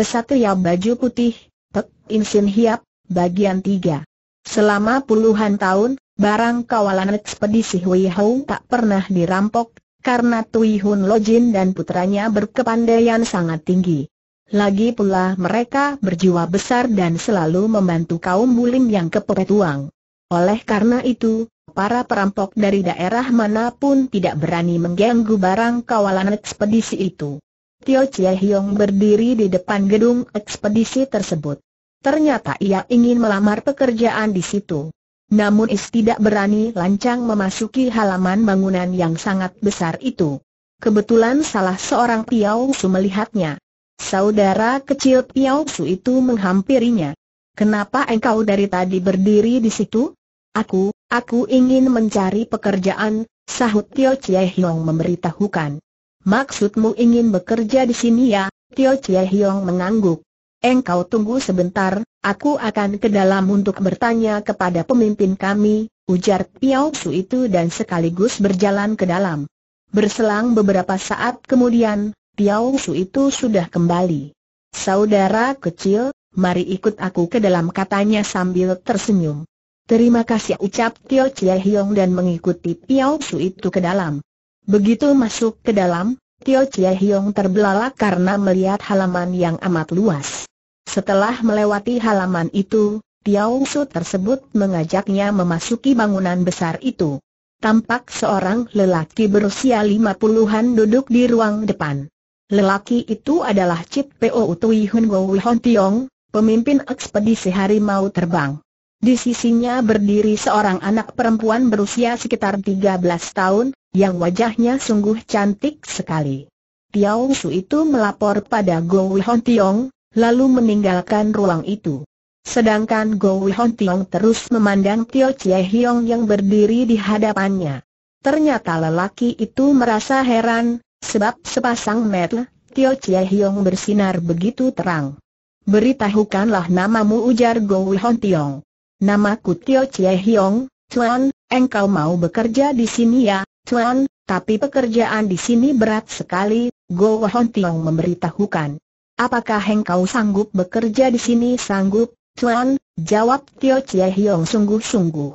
Kesatria baju putih, Pek Insin Hiap, bagian 3. Selama puluhan tahun, barang kawalan ekspedisi Hui Hong tak pernah dirampok, karena Tui Hun Lojin dan putranya berkepandaian sangat tinggi. Lagi pula mereka berjiwa besar dan selalu membantu kaum bulim yang kepepet uang. Oleh karena itu, para perampok dari daerah manapun tidak berani mengganggu barang kawalan ekspedisi itu. Tio Chie Hiong berdiri di depan gedung ekspedisi tersebut. Ternyata ia ingin melamar pekerjaan di situ. Namun Is tidak berani lancang memasuki halaman bangunan yang sangat besar itu. Kebetulan salah seorang Piao Su melihatnya. Saudara kecil Piao Su itu menghampirinya. Kenapa engkau dari tadi berdiri di situ? Aku, aku ingin mencari pekerjaan, sahut Tio Chie Hiong memberitahukan. Maksudmu ingin bekerja di sini ya? Tio Chie Hiong mengangguk. Engkau tunggu sebentar, aku akan ke dalam untuk bertanya kepada pemimpin kami, ujar Piao Su itu dan sekaligus berjalan ke dalam. Berselang beberapa saat kemudian, Piao Su itu sudah kembali. Saudara kecil, mari ikut aku ke dalam katanya sambil tersenyum. Terima kasih ucap Tio Chie Hiong dan mengikuti Piao Su itu ke dalam. Begitu masuk ke dalam, Tio Chia Hiong terbelalak karena melihat halaman yang amat luas. Setelah melewati halaman itu, Tiao Su tersebut mengajaknya memasuki bangunan besar itu. Tampak seorang lelaki berusia lima puluhan duduk di ruang depan. Lelaki itu adalah Cip P.O. Tui Hun Go Wihon Tiong, pemimpin ekspedisi harimau terbang. Di sisinya berdiri seorang anak perempuan berusia sekitar 13 tahun, yang wajahnya sungguh cantik sekali. Tiao Su itu melapor pada Go Wihon Tiong, lalu meninggalkan ruang itu. Sedangkan Go Wihon Tiong terus memandang Tio Chie Hiong yang berdiri di hadapannya. Ternyata lelaki itu merasa heran, sebab sepasang mata Tio Chie Hiong bersinar begitu terang. Beritahukanlah namamu ujar Go Wihon Tiong. Namaku Tio Chie Hiong, Chuan, engkau mau bekerja di sini ya, Chuan, tapi pekerjaan di sini berat sekali, Go Hon Tiong memberitahukan. Apakah engkau sanggup bekerja di sini sanggup, Chuan, jawab Tio Chie Hiong sungguh-sungguh.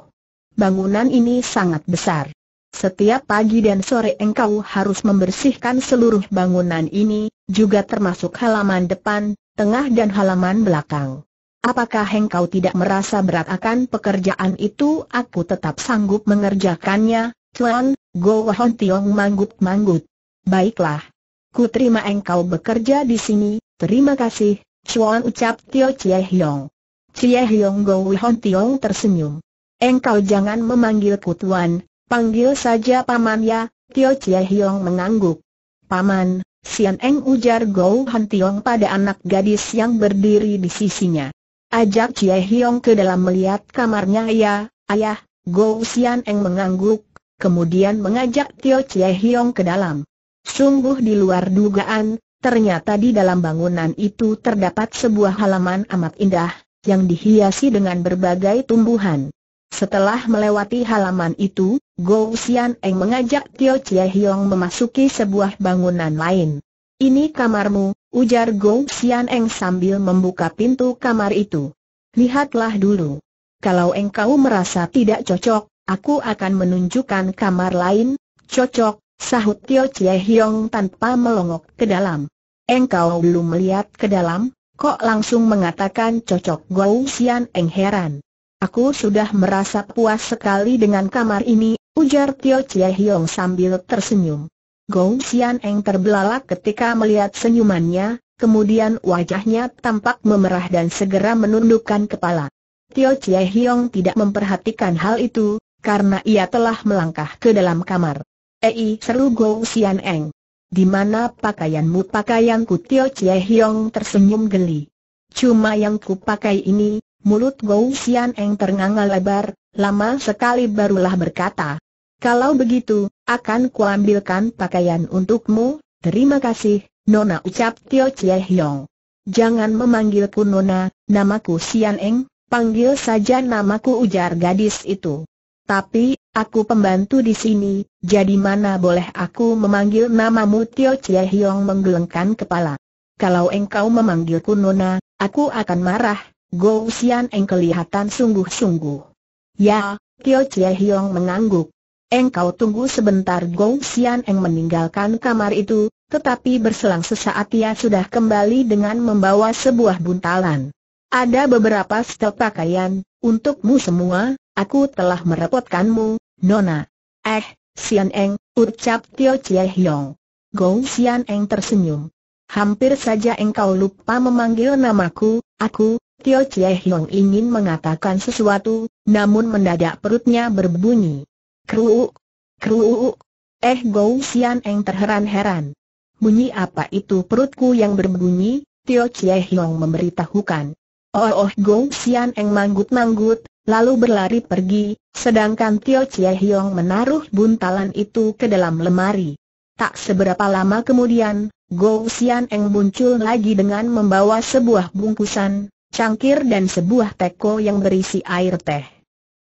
Bangunan ini sangat besar. Setiap pagi dan sore engkau harus membersihkan seluruh bangunan ini, juga termasuk halaman depan, tengah dan halaman belakang. Apakah engkau tidak merasa berat akan pekerjaan itu? Aku tetap sanggup mengerjakannya, Tuan, Go Hon Tiong manggut manggut Baiklah. Ku terima engkau bekerja di sini, terima kasih, Chuan ucap Tio Chie Hiong. Chie Hiong Go Hon Tiong tersenyum. Engkau jangan memanggilku Tuan, panggil saja Paman ya, Tio Chie Hiong mengangguk. Paman, Sian Eng ujar Go Hantiong pada anak gadis yang berdiri di sisinya. Ajak Chie Hiong ke dalam melihat kamarnya ya, ayah, Go Xian Eng mengangguk, kemudian mengajak Tio Chie Hiong ke dalam. Sungguh di luar dugaan, ternyata di dalam bangunan itu terdapat sebuah halaman amat indah, yang dihiasi dengan berbagai tumbuhan. Setelah melewati halaman itu, Go Xian Eng mengajak Tio Chie Hiong memasuki sebuah bangunan lain. Ini kamarmu, ujar Gong Xian Eng sambil membuka pintu kamar itu. Lihatlah dulu. Kalau engkau merasa tidak cocok, aku akan menunjukkan kamar lain, cocok, sahut Tio Chie Hiong tanpa melongok ke dalam. Engkau belum melihat ke dalam, kok langsung mengatakan cocok Gou Xian Eng heran. Aku sudah merasa puas sekali dengan kamar ini, ujar Tio Chie Hiong sambil tersenyum. Gong Xian Eng terbelalak ketika melihat senyumannya, kemudian wajahnya tampak memerah dan segera menundukkan kepala. Tio Chie Hiong tidak memperhatikan hal itu, karena ia telah melangkah ke dalam kamar. Ei seru Gong Xian Eng. Di mana pakaianmu pakaianku Tio Chie Hiong tersenyum geli. Cuma yang kupakai ini, mulut Gong Xian Eng ternganga lebar, lama sekali barulah berkata, kalau begitu, akan kuambilkan pakaian untukmu, terima kasih, Nona ucap Tio Chie Hyong. Jangan memanggilku Nona, namaku Sian Eng, panggil saja namaku ujar gadis itu. Tapi, aku pembantu di sini, jadi mana boleh aku memanggil namamu Tio Chie Hyong menggelengkan kepala. Kalau engkau memanggilku Nona, aku akan marah, Go Sian Eng kelihatan sungguh-sungguh. Ya, Tio Chie Hyong mengangguk. Engkau tunggu sebentar Gong Xian Eng meninggalkan kamar itu, tetapi berselang sesaat ia sudah kembali dengan membawa sebuah buntalan. Ada beberapa setel pakaian, untukmu semua, aku telah merepotkanmu, Nona. Eh, Xian Eng, ucap Tio Chie Hiong. Gong Xian Eng tersenyum. Hampir saja engkau lupa memanggil namaku, aku, Tio Chie Hiong ingin mengatakan sesuatu, namun mendadak perutnya berbunyi. Kru, kru, eh Gou Xian Eng terheran-heran. Bunyi apa itu perutku yang berbunyi, Tio Chie Hiong memberitahukan. Oh oh Gou Xian Eng manggut-manggut, lalu berlari pergi, sedangkan Tio Chie Hiong menaruh buntalan itu ke dalam lemari. Tak seberapa lama kemudian, Gou Xian Eng muncul lagi dengan membawa sebuah bungkusan, cangkir dan sebuah teko yang berisi air teh.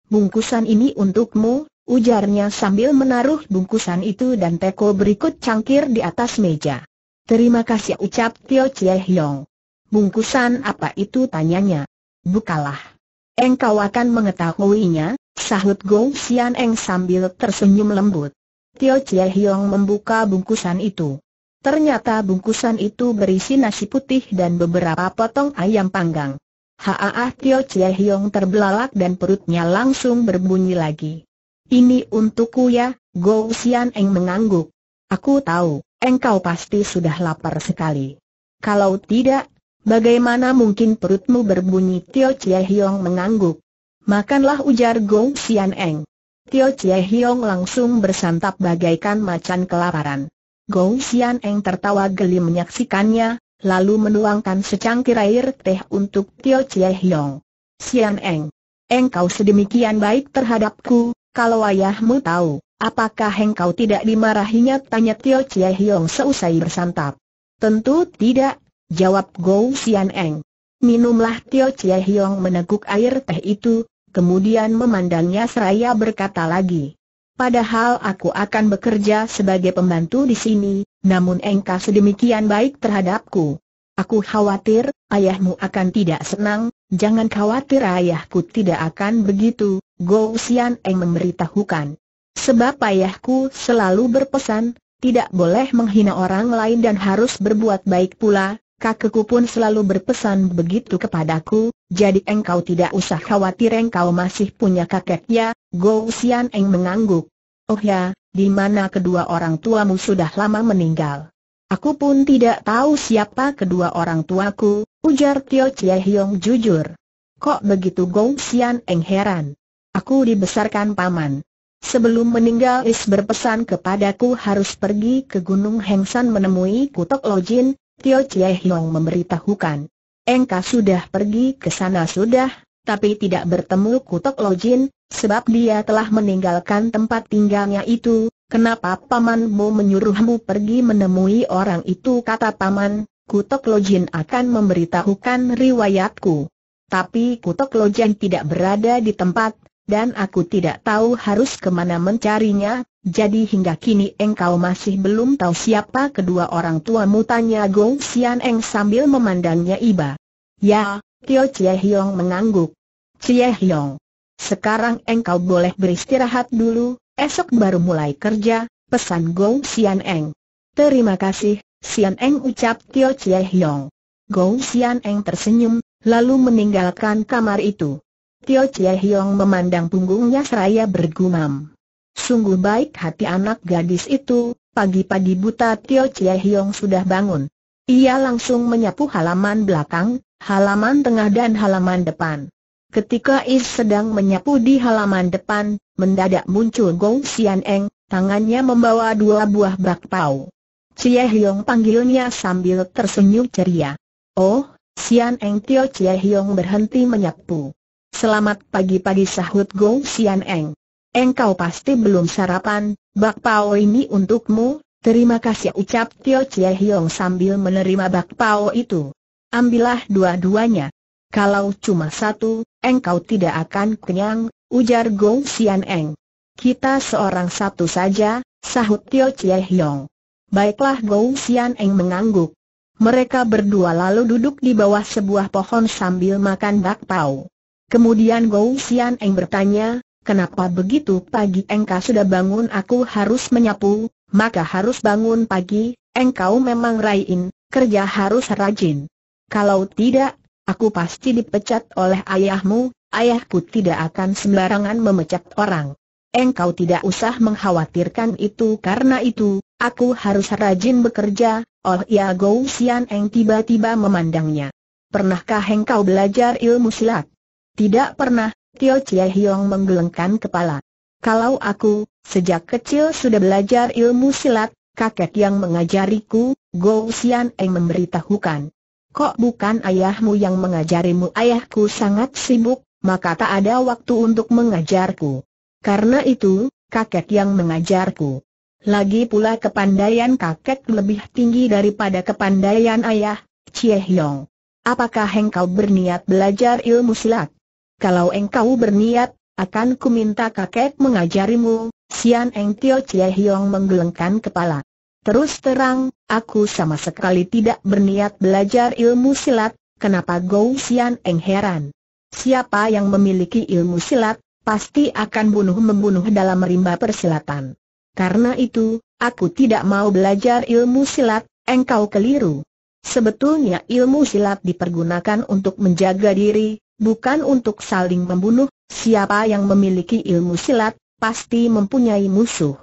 Bungkusan ini untukmu, ujarnya sambil menaruh bungkusan itu dan teko berikut cangkir di atas meja. Terima kasih ucap Tio Chie Hiong. Bungkusan apa itu tanyanya? Bukalah. Engkau akan mengetahuinya, sahut Gong Xian Eng sambil tersenyum lembut. Tio Chie Hiong membuka bungkusan itu. Ternyata bungkusan itu berisi nasi putih dan beberapa potong ayam panggang. Haah Tio Chie Hiong terbelalak dan perutnya langsung berbunyi lagi. Ini untukku ya, Go Xian Eng mengangguk. Aku tahu, engkau pasti sudah lapar sekali. Kalau tidak, bagaimana mungkin perutmu berbunyi Tio Chie Hiong mengangguk. Makanlah ujar Go Xian Eng. Tio Chie Hiong langsung bersantap bagaikan macan kelaparan. Go Xian Eng tertawa geli menyaksikannya, lalu menuangkan secangkir air teh untuk Tio Chie Hiong. Xian Eng, engkau sedemikian baik terhadapku, kalau ayahmu tahu, apakah engkau tidak dimarahinya? Tanya Tio Chie Hiong seusai bersantap. Tentu tidak, jawab Gou Xian Eng. Minumlah Tio Chie Hiong meneguk air teh itu, kemudian memandangnya seraya berkata lagi. Padahal aku akan bekerja sebagai pembantu di sini, namun engkau sedemikian baik terhadapku. Aku khawatir, ayahmu akan tidak senang, Jangan khawatir ayahku tidak akan begitu, Go Xian Eng memberitahukan. Sebab ayahku selalu berpesan, tidak boleh menghina orang lain dan harus berbuat baik pula, kakekku pun selalu berpesan begitu kepadaku, jadi engkau tidak usah khawatir engkau masih punya kakek ya, Go Xian Eng mengangguk. Oh ya, di mana kedua orang tuamu sudah lama meninggal. Aku pun tidak tahu siapa kedua orang tuaku, Ujar Tio Chie Hiong jujur. Kok begitu Gong Xian Eng heran? Aku dibesarkan paman. Sebelum meninggal Is berpesan kepadaku harus pergi ke Gunung Hengsan menemui Kutok Lojin, Tio Chie Hiong memberitahukan. Engka sudah pergi ke sana sudah, tapi tidak bertemu Kutok Lojin, sebab dia telah meninggalkan tempat tinggalnya itu. Kenapa pamanmu menyuruhmu pergi menemui orang itu kata paman, Kutok Lojin akan memberitahukan riwayatku. Tapi Kutok Lojin tidak berada di tempat, dan aku tidak tahu harus kemana mencarinya, jadi hingga kini engkau masih belum tahu siapa kedua orang tuamu tanya Gong Xian Eng sambil memandangnya iba. Ya, Tio Chie Hiong mengangguk. Chie Hiong, sekarang engkau boleh beristirahat dulu, esok baru mulai kerja, pesan Gong Xian Eng. Terima kasih, Sian Eng ucap Tio Chie Hiong. Gong Sian Eng tersenyum, lalu meninggalkan kamar itu. Tio Chie Hiong memandang punggungnya seraya bergumam. Sungguh baik hati anak gadis itu, pagi-pagi buta Tio Chie Hiong sudah bangun. Ia langsung menyapu halaman belakang, halaman tengah dan halaman depan. Ketika Is sedang menyapu di halaman depan, mendadak muncul Gong Sian Eng, tangannya membawa dua buah bakpao. Cie Hiong panggilnya sambil tersenyum ceria. Oh, Sian Eng Tio Cie Hiong berhenti menyapu. Selamat pagi-pagi sahut Go Sian Eng. Engkau pasti belum sarapan, bakpao ini untukmu, terima kasih ucap Tio Cie Hiong sambil menerima bakpao itu. Ambillah dua-duanya. Kalau cuma satu, engkau tidak akan kenyang, ujar Go Sian Eng. Kita seorang satu saja, sahut Tio Cie Hiong. Baiklah Gou Xian Eng mengangguk. Mereka berdua lalu duduk di bawah sebuah pohon sambil makan bakpao. Kemudian Gou Xian Eng bertanya, kenapa begitu pagi engkau sudah bangun aku harus menyapu, maka harus bangun pagi, engkau memang raiin, kerja harus rajin. Kalau tidak, aku pasti dipecat oleh ayahmu, ayahku tidak akan sembarangan memecat orang engkau tidak usah mengkhawatirkan itu karena itu, aku harus rajin bekerja, Oh ya Gou Sian Eng tiba-tiba memandangnya. Pernahkah engkau belajar ilmu silat? Tidak pernah, Tio Chie Hiong menggelengkan kepala. Kalau aku, sejak kecil sudah belajar ilmu silat, kakek yang mengajariku, Gou Sian Eng memberitahukan. Kok bukan ayahmu yang mengajarimu? Ayahku sangat sibuk, maka tak ada waktu untuk mengajarku. Karena itu, kakek yang mengajarku. Lagi pula kepandaian kakek lebih tinggi daripada kepandaian ayah, Chie Hiong. Apakah engkau berniat belajar ilmu silat? Kalau engkau berniat, akan kuminta kakek mengajarimu, Sian Eng Tio Chie Hiong menggelengkan kepala. Terus terang, aku sama sekali tidak berniat belajar ilmu silat, kenapa Gou Sian Eng heran? Siapa yang memiliki ilmu silat, pasti akan bunuh-membunuh dalam rimba persilatan. Karena itu, aku tidak mau belajar ilmu silat, engkau keliru. Sebetulnya ilmu silat dipergunakan untuk menjaga diri, bukan untuk saling membunuh, siapa yang memiliki ilmu silat, pasti mempunyai musuh.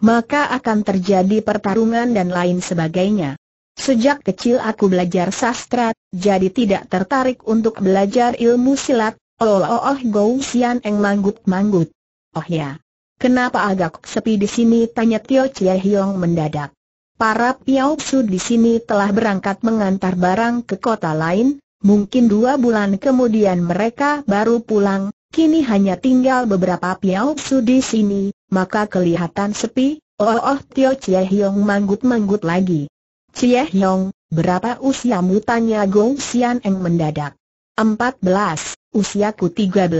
Maka akan terjadi pertarungan dan lain sebagainya. Sejak kecil aku belajar sastra, jadi tidak tertarik untuk belajar ilmu silat, Oh oh oh Gou Sian Eng manggut-manggut. Oh ya. Kenapa agak sepi di sini tanya Tio Chie Hiong mendadak. Para Piao Su di sini telah berangkat mengantar barang ke kota lain, mungkin dua bulan kemudian mereka baru pulang, kini hanya tinggal beberapa Piao Su di sini, maka kelihatan sepi, oh oh, oh Tio Chie Hiong manggut-manggut lagi. Chie Hiong, berapa usiamu tanya Gong Xian Eng mendadak. belas usiaku 13,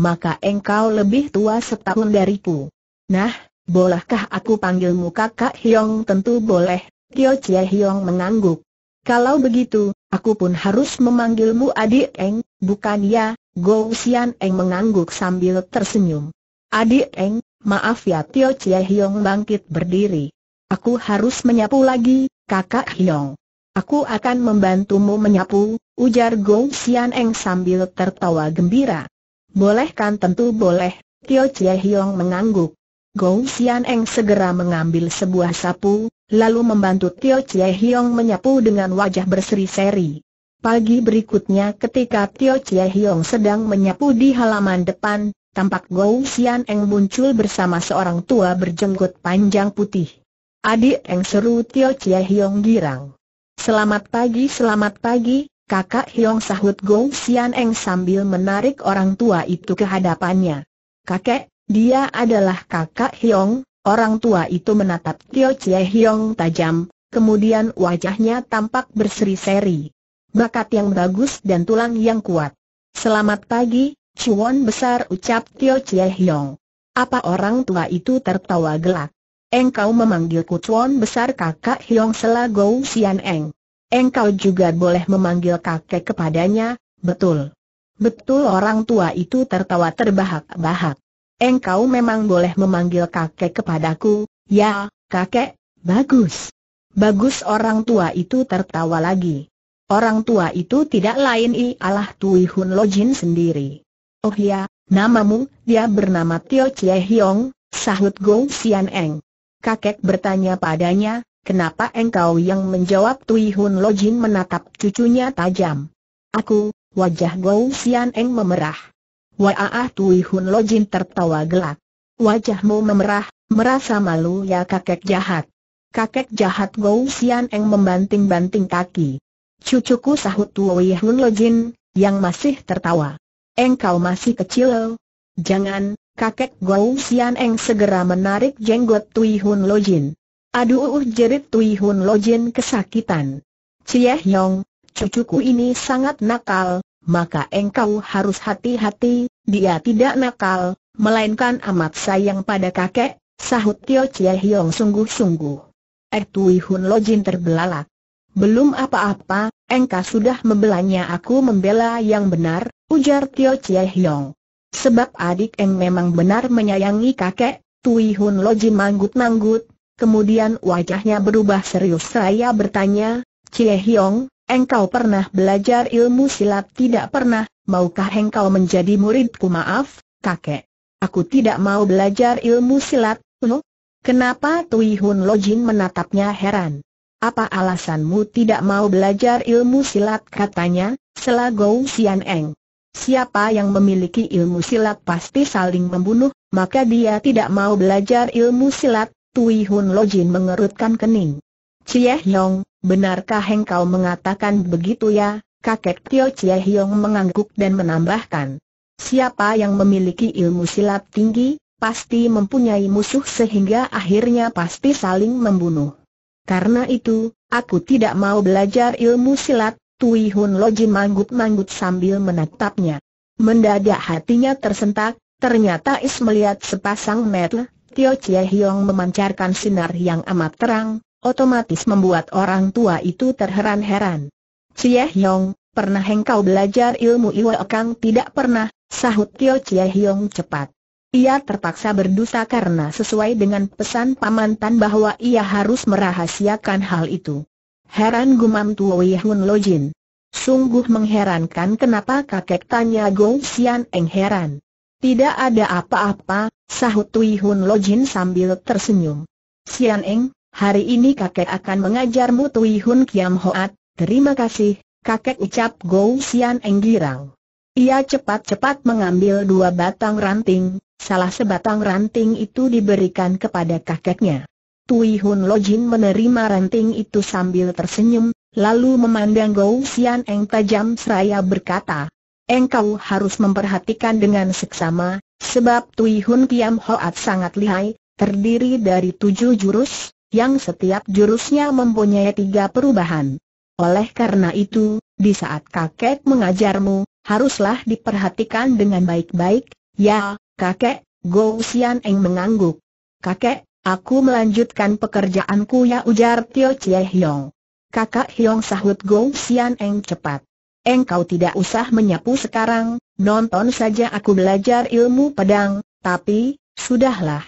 maka engkau lebih tua setahun dariku. Nah, bolehkah aku panggilmu kakak Hyong? Tentu boleh, Tio Chie Hyong mengangguk. Kalau begitu, aku pun harus memanggilmu adik Eng, bukan ya, Go Xian Eng mengangguk sambil tersenyum. Adik Eng, maaf ya Tio Chie Hyong bangkit berdiri. Aku harus menyapu lagi, kakak Hyong. Aku akan membantumu menyapu, ujar Gong Xian Eng sambil tertawa gembira. Boleh kan tentu boleh, Tio Chie Hiong mengangguk. Gong Xian Eng segera mengambil sebuah sapu, lalu membantu Tio Chie Hiong menyapu dengan wajah berseri-seri. Pagi berikutnya ketika Tio Chie Hiong sedang menyapu di halaman depan, tampak Gou Xian Eng muncul bersama seorang tua berjenggot panjang putih. Adik Eng seru Tio Chie Hiong girang. Selamat pagi selamat pagi, kakak Hiong sahut Gong Sian Eng sambil menarik orang tua itu ke hadapannya. Kakek, dia adalah kakak Hiong, orang tua itu menatap Tio Chie Hiong tajam, kemudian wajahnya tampak berseri-seri. Bakat yang bagus dan tulang yang kuat. Selamat pagi, Cuan besar ucap Tio Chie Hiong. Apa orang tua itu tertawa gelak? Engkau memanggil Tuan Besar Kakak Hiong Selagou Sian Eng. Engkau juga boleh memanggil kakek kepadanya, betul. Betul orang tua itu tertawa terbahak-bahak. Engkau memang boleh memanggil kakek kepadaku, ya, kakek, bagus. Bagus orang tua itu tertawa lagi. Orang tua itu tidak lain ialah Tui Hun Lojin sendiri. Oh ya, namamu, dia bernama Tio Chie Hiong, sahut Gou Sian Eng. Kakek bertanya padanya, kenapa engkau yang menjawab Tui Hun Lojin menatap cucunya tajam. Aku, wajah Gou Sian Eng memerah. Waah Tui Hun Lojin tertawa gelak. Wajahmu memerah, merasa malu ya kakek jahat. Kakek jahat Gou Sian Eng membanting-banting kaki. Cucuku sahut Tui Hun Lojin, yang masih tertawa. Engkau masih kecil. Jangan, kakek Gou Sian Eng segera menarik jenggot Tui Hun Lo Jin. Aduh jerit Tui Hun Lo Jin kesakitan. Cie cucuku ini sangat nakal, maka engkau harus hati-hati, dia tidak nakal, melainkan amat sayang pada kakek, sahut Tio Cie Hyong sungguh-sungguh. Eh Tui Hun Lo Jin terbelalak. Belum apa-apa, engkau sudah membelanya aku membela yang benar, ujar Tio Cie Hyong. Sebab adik Eng memang benar menyayangi kakek, Tui Hun Loji manggut-manggut, kemudian wajahnya berubah serius saya bertanya, Cie Hiong, engkau pernah belajar ilmu silat tidak pernah, maukah engkau menjadi muridku maaf, kakek? Aku tidak mau belajar ilmu silat, no? Kenapa Tui Hun Lojin menatapnya heran? Apa alasanmu tidak mau belajar ilmu silat katanya, Selagou Sian Eng? Siapa yang memiliki ilmu silat pasti saling membunuh, maka dia tidak mau belajar ilmu silat, Tui Hun Lojin mengerutkan kening. Cie Hiong, benarkah engkau mengatakan begitu ya? Kakek Tio Cie Hiong mengangguk dan menambahkan. Siapa yang memiliki ilmu silat tinggi, pasti mempunyai musuh sehingga akhirnya pasti saling membunuh. Karena itu, aku tidak mau belajar ilmu silat, Tui Hun Loji manggut-manggut sambil menatapnya. Mendadak hatinya tersentak, ternyata Is melihat sepasang mata, Tio Chie Hiong memancarkan sinar yang amat terang, otomatis membuat orang tua itu terheran-heran. Chie Hiong, pernah engkau belajar ilmu Iwa Kang tidak pernah, sahut Tio Chie Hiong cepat. Ia terpaksa berdusta karena sesuai dengan pesan paman Tan bahwa ia harus merahasiakan hal itu. Heran gumam Tuoi Hun Lo Jin. Sungguh mengherankan kenapa kakek tanya Gong Xian Eng heran. Tidak ada apa-apa, sahut Tui Hun Lo Jin sambil tersenyum. Xian Eng, hari ini kakek akan mengajarmu Tui Hun Kiam Hoat, terima kasih, kakek ucap Gong Xian Eng girang. Ia cepat-cepat mengambil dua batang ranting, salah sebatang ranting itu diberikan kepada kakeknya. Tui Hun Lo Jin menerima ranting itu sambil tersenyum, lalu memandang Gou Sian Eng tajam seraya berkata, Engkau harus memperhatikan dengan seksama, sebab Tui Hun Kiam Hoat sangat lihai, terdiri dari tujuh jurus, yang setiap jurusnya mempunyai tiga perubahan. Oleh karena itu, di saat kakek mengajarmu, haruslah diperhatikan dengan baik-baik, ya, kakek, Gou Xian Eng mengangguk. Kakek, Aku melanjutkan pekerjaanku ya ujar Tio Chie Hiong. Kakak Hiong sahut Gong Xian Eng cepat. Engkau tidak usah menyapu sekarang, nonton saja aku belajar ilmu pedang, tapi, sudahlah.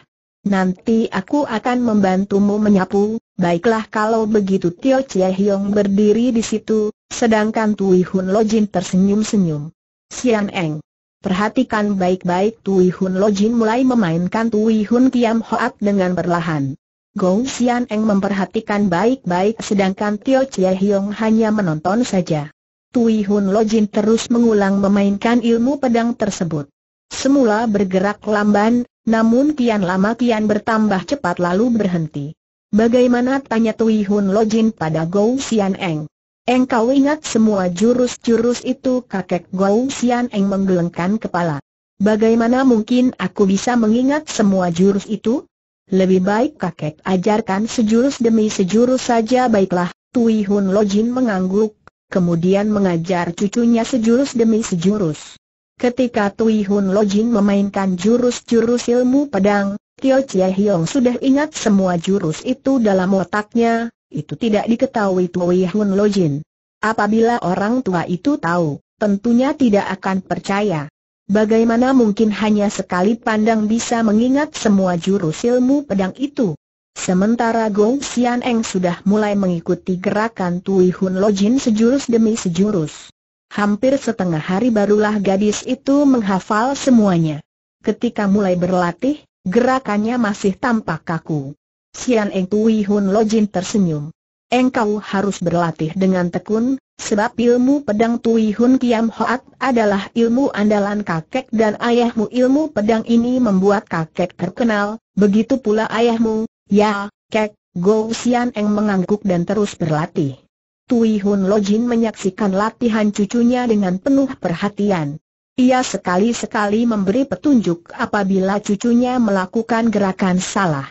Nanti aku akan membantumu menyapu, baiklah kalau begitu Tio Chie Hiong berdiri di situ, sedangkan Tui Hun Lojin tersenyum-senyum. Xian Eng, Perhatikan baik-baik Tui Hun Lojin mulai memainkan Tui Hun Kiam Hoat dengan perlahan. Gong Xian Eng memperhatikan baik-baik sedangkan Tio Chie Hiong hanya menonton saja. Tui Hun Lojin terus mengulang memainkan ilmu pedang tersebut. Semula bergerak lamban, namun kian lama kian bertambah cepat lalu berhenti. Bagaimana tanya Tui Hun Lojin pada Gong Xian Eng? Engkau ingat semua jurus-jurus itu kakek Gou Sian Eng menggelengkan kepala. Bagaimana mungkin aku bisa mengingat semua jurus itu? Lebih baik kakek ajarkan sejurus demi sejurus saja baiklah, Tui Hun Lo Jin mengangguk, kemudian mengajar cucunya sejurus demi sejurus. Ketika Tui Hun Lo Jin memainkan jurus-jurus ilmu pedang, Tio Chie Hiong sudah ingat semua jurus itu dalam otaknya, itu tidak diketahui Tui Hun Lo Jin. Apabila orang tua itu tahu, tentunya tidak akan percaya. Bagaimana mungkin hanya sekali pandang bisa mengingat semua jurus ilmu pedang itu? Sementara Gong Xian Eng sudah mulai mengikuti gerakan Tui Hun Lo Jin sejurus demi sejurus. Hampir setengah hari barulah gadis itu menghafal semuanya. Ketika mulai berlatih, gerakannya masih tampak kaku. Xian Eng Tui Hun Lojin tersenyum. Engkau harus berlatih dengan tekun, sebab ilmu pedang Tui Hun Kiam Hoat adalah ilmu andalan kakek dan ayahmu ilmu pedang ini membuat kakek terkenal, begitu pula ayahmu, ya, kek, Go Xian Eng mengangguk dan terus berlatih. Tui Hun Lojin menyaksikan latihan cucunya dengan penuh perhatian. Ia sekali-sekali memberi petunjuk apabila cucunya melakukan gerakan salah.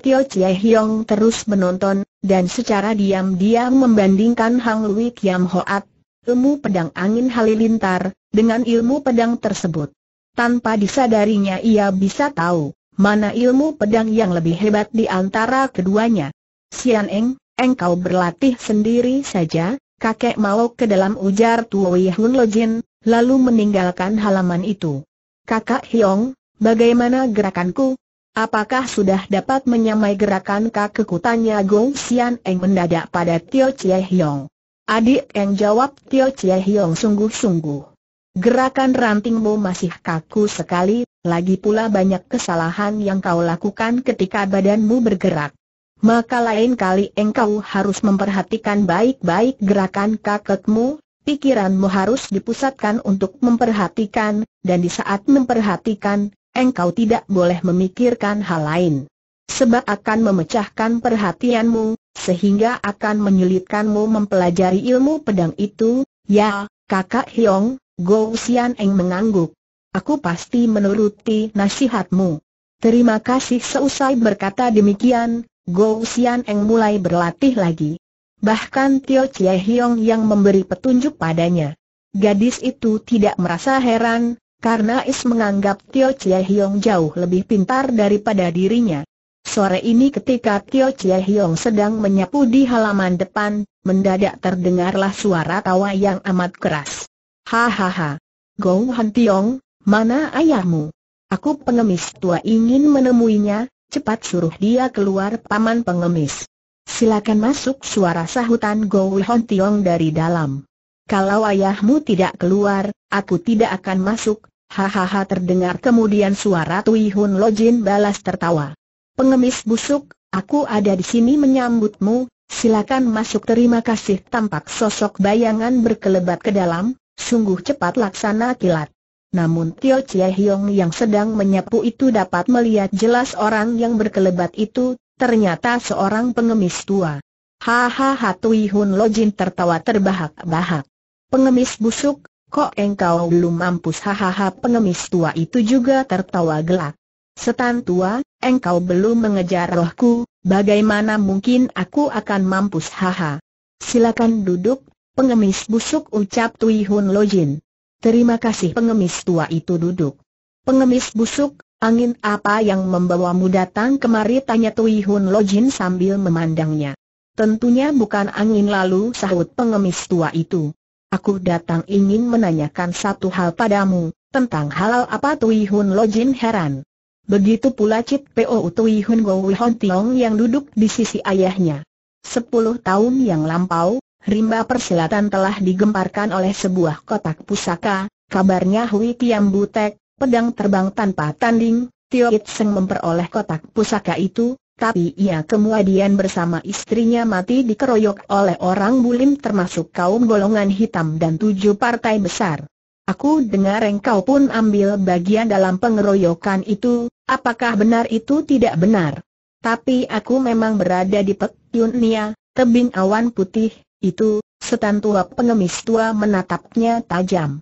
Tio Chie Hiong terus menonton, dan secara diam-diam membandingkan Hang Lui Kiam Hoat, ilmu pedang angin halilintar, dengan ilmu pedang tersebut. Tanpa disadarinya ia bisa tahu, mana ilmu pedang yang lebih hebat di antara keduanya. Sian Eng, engkau berlatih sendiri saja, kakek mau ke dalam ujar Wei Hun Lojin, lalu meninggalkan halaman itu. Kakak Hiong, bagaimana gerakanku? Apakah sudah dapat menyamai gerakan kekutannya? tanya Gong Xian Eng mendadak pada Tio Chie Hiong. Adik Eng jawab Tio Chie Hiong sungguh-sungguh. Gerakan rantingmu masih kaku sekali, lagi pula banyak kesalahan yang kau lakukan ketika badanmu bergerak. Maka lain kali engkau harus memperhatikan baik-baik gerakan kakekmu, pikiranmu harus dipusatkan untuk memperhatikan, dan di saat memperhatikan, engkau tidak boleh memikirkan hal lain. Sebab akan memecahkan perhatianmu, sehingga akan menyulitkanmu mempelajari ilmu pedang itu, ya, kakak Hiong, Go Sian Eng mengangguk. Aku pasti menuruti nasihatmu. Terima kasih seusai berkata demikian, Go Sian Eng mulai berlatih lagi. Bahkan Tio Chie Hiong yang memberi petunjuk padanya. Gadis itu tidak merasa heran, karena Is menganggap Tio Chie Hiong jauh lebih pintar daripada dirinya. Sore ini ketika Tio Chie Hiong sedang menyapu di halaman depan, mendadak terdengarlah suara tawa yang amat keras. Hahaha. Gong Han Tiong, mana ayahmu? Aku pengemis tua ingin menemuinya, cepat suruh dia keluar paman pengemis. Silakan masuk suara sahutan Gou Han Tiong dari dalam. Kalau ayahmu tidak keluar, aku tidak akan masuk, Hahaha terdengar kemudian suara Tui Hun Lo Jin balas tertawa. Pengemis busuk, aku ada di sini menyambutmu, silakan masuk terima kasih tampak sosok bayangan berkelebat ke dalam, sungguh cepat laksana kilat. Namun Tio Chie Hiong yang sedang menyapu itu dapat melihat jelas orang yang berkelebat itu, ternyata seorang pengemis tua. Hahaha Tui Hun Lo Jin tertawa terbahak-bahak. Pengemis busuk, Kok engkau belum mampus hahaha pengemis tua itu juga tertawa gelak. Setan tua, engkau belum mengejar rohku, bagaimana mungkin aku akan mampus haha. Silakan duduk, pengemis busuk ucap Tui Hun Lojin. Terima kasih pengemis tua itu duduk. Pengemis busuk, angin apa yang membawamu datang kemari tanya Tui Hun Lojin sambil memandangnya. Tentunya bukan angin lalu sahut pengemis tua itu. Aku datang ingin menanyakan satu hal padamu, tentang halal apa Tui Hun Lo Jin heran. Begitu pula Cip P.O. Tui Hun Go Hon Tiong yang duduk di sisi ayahnya. Sepuluh tahun yang lampau, rimba persilatan telah digemparkan oleh sebuah kotak pusaka, kabarnya Hui Tiam Butek, pedang terbang tanpa tanding, Tio It Seng memperoleh kotak pusaka itu, tapi ia kemudian bersama istrinya mati dikeroyok oleh orang bulim termasuk kaum golongan hitam dan tujuh partai besar. Aku dengar engkau pun ambil bagian dalam pengeroyokan itu, apakah benar itu tidak benar? Tapi aku memang berada di Petunia, tebing awan putih, itu, setan tua pengemis tua menatapnya tajam.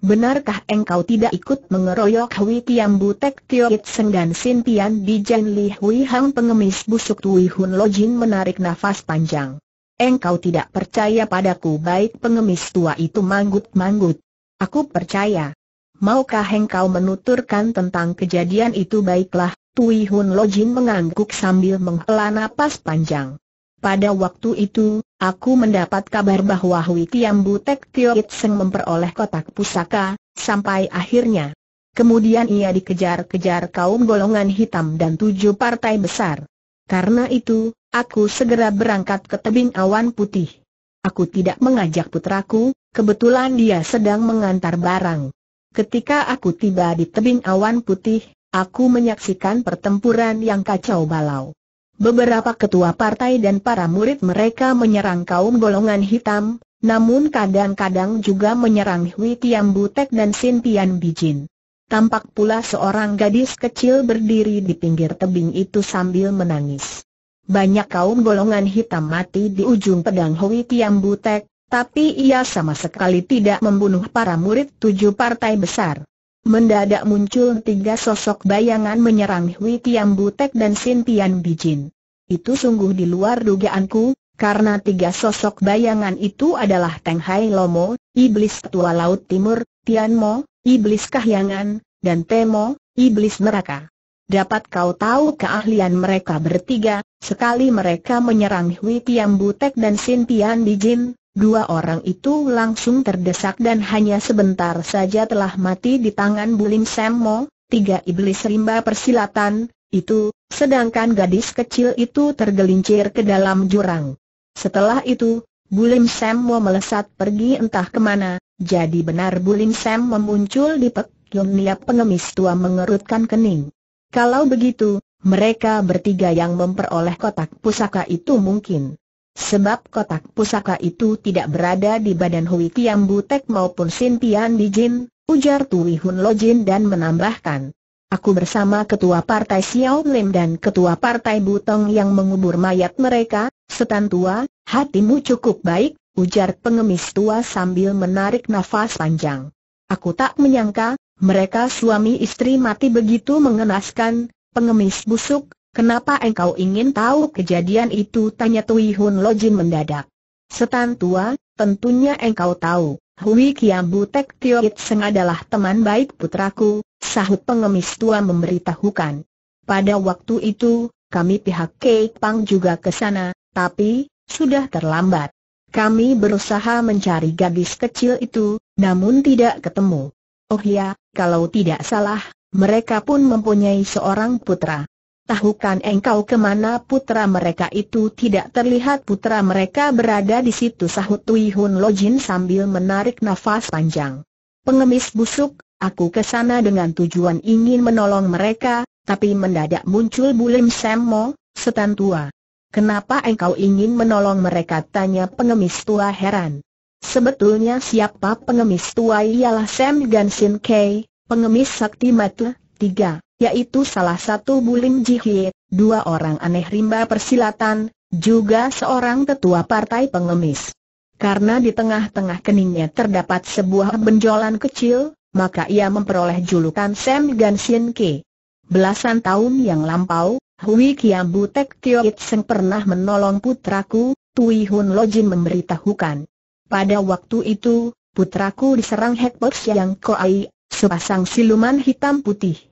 Benarkah engkau tidak ikut mengeroyok Hui Tiam Butek Tio Seng dan Sin Tian di Jen Li Hui Hang pengemis busuk Tui Hun Lo Jin menarik nafas panjang. Engkau tidak percaya padaku baik pengemis tua itu manggut-manggut. Aku percaya. Maukah engkau menuturkan tentang kejadian itu baiklah, Tui Hun Lo Jin mengangguk sambil menghela napas panjang. Pada waktu itu, aku mendapat kabar bahwa Hui Tiam Butek Tio Seng memperoleh kotak pusaka, sampai akhirnya. Kemudian ia dikejar-kejar kaum golongan hitam dan tujuh partai besar. Karena itu, aku segera berangkat ke tebing awan putih. Aku tidak mengajak putraku, kebetulan dia sedang mengantar barang. Ketika aku tiba di tebing awan putih, aku menyaksikan pertempuran yang kacau balau. Beberapa ketua partai dan para murid mereka menyerang kaum golongan hitam, namun kadang-kadang juga menyerang Hui Tiam Butek dan Sin Tian Bijin. Tampak pula seorang gadis kecil berdiri di pinggir tebing itu sambil menangis. Banyak kaum golongan hitam mati di ujung pedang Hui Tiam Butek, tapi ia sama sekali tidak membunuh para murid tujuh partai besar. Mendadak muncul tiga sosok bayangan menyerang Hui Tiam Butek dan Sin Tian Bijin. Itu sungguh di luar dugaanku, karena tiga sosok bayangan itu adalah Teng Hai Lomo, Iblis Ketua Laut Timur, Tian Mo, Iblis Kahyangan, dan Temo, Iblis Neraka. Dapat kau tahu keahlian mereka bertiga, sekali mereka menyerang Hui Tiam Butek dan Sin Tian Bijin, Dua orang itu langsung terdesak dan hanya sebentar saja telah mati di tangan Bulim Semmo, tiga iblis rimba persilatan, itu, sedangkan gadis kecil itu tergelincir ke dalam jurang. Setelah itu, Bulim Semmo melesat pergi entah kemana, jadi benar Bulim Sem memuncul di Pek Yongnia pengemis tua mengerutkan kening. Kalau begitu, mereka bertiga yang memperoleh kotak pusaka itu mungkin Sebab kotak pusaka itu tidak berada di badan Hui Tiam Butek maupun Sin Tian Jin, ujar Tui Hun Lojin dan menambahkan. Aku bersama Ketua Partai Xiao Lim dan Ketua Partai Butong yang mengubur mayat mereka, setan tua, hatimu cukup baik, ujar pengemis tua sambil menarik nafas panjang. Aku tak menyangka, mereka suami istri mati begitu mengenaskan, pengemis busuk, Kenapa engkau ingin tahu kejadian itu? Tanya Tui Hun Lojin mendadak. Setan tua, tentunya engkau tahu, Hui Kiambu Tek Tio It Seng adalah teman baik putraku, sahut pengemis tua memberitahukan. Pada waktu itu, kami pihak Kei Pang juga ke sana, tapi, sudah terlambat. Kami berusaha mencari gadis kecil itu, namun tidak ketemu. Oh ya, kalau tidak salah, mereka pun mempunyai seorang putra. Tahukan engkau kemana putra mereka itu tidak terlihat putra mereka berada di situ sahut Tui Hun Lojin sambil menarik nafas panjang. Pengemis busuk, aku ke sana dengan tujuan ingin menolong mereka, tapi mendadak muncul Bulim Mo, setan tua. Kenapa engkau ingin menolong mereka tanya pengemis tua heran. Sebetulnya siapa pengemis tua ialah Sam Gansin Kei, pengemis sakti mata, tiga yaitu salah satu Bulim Jihye, dua orang aneh rimba persilatan, juga seorang tetua partai pengemis. Karena di tengah-tengah keningnya terdapat sebuah benjolan kecil, maka ia memperoleh julukan Sam Ganshin Ke. Belasan tahun yang lampau, Hui Kiam Butek Tio It Seng pernah menolong putraku, Tui Hun Lojin memberitahukan. Pada waktu itu, putraku diserang Hekbox yang koai, sepasang siluman hitam putih.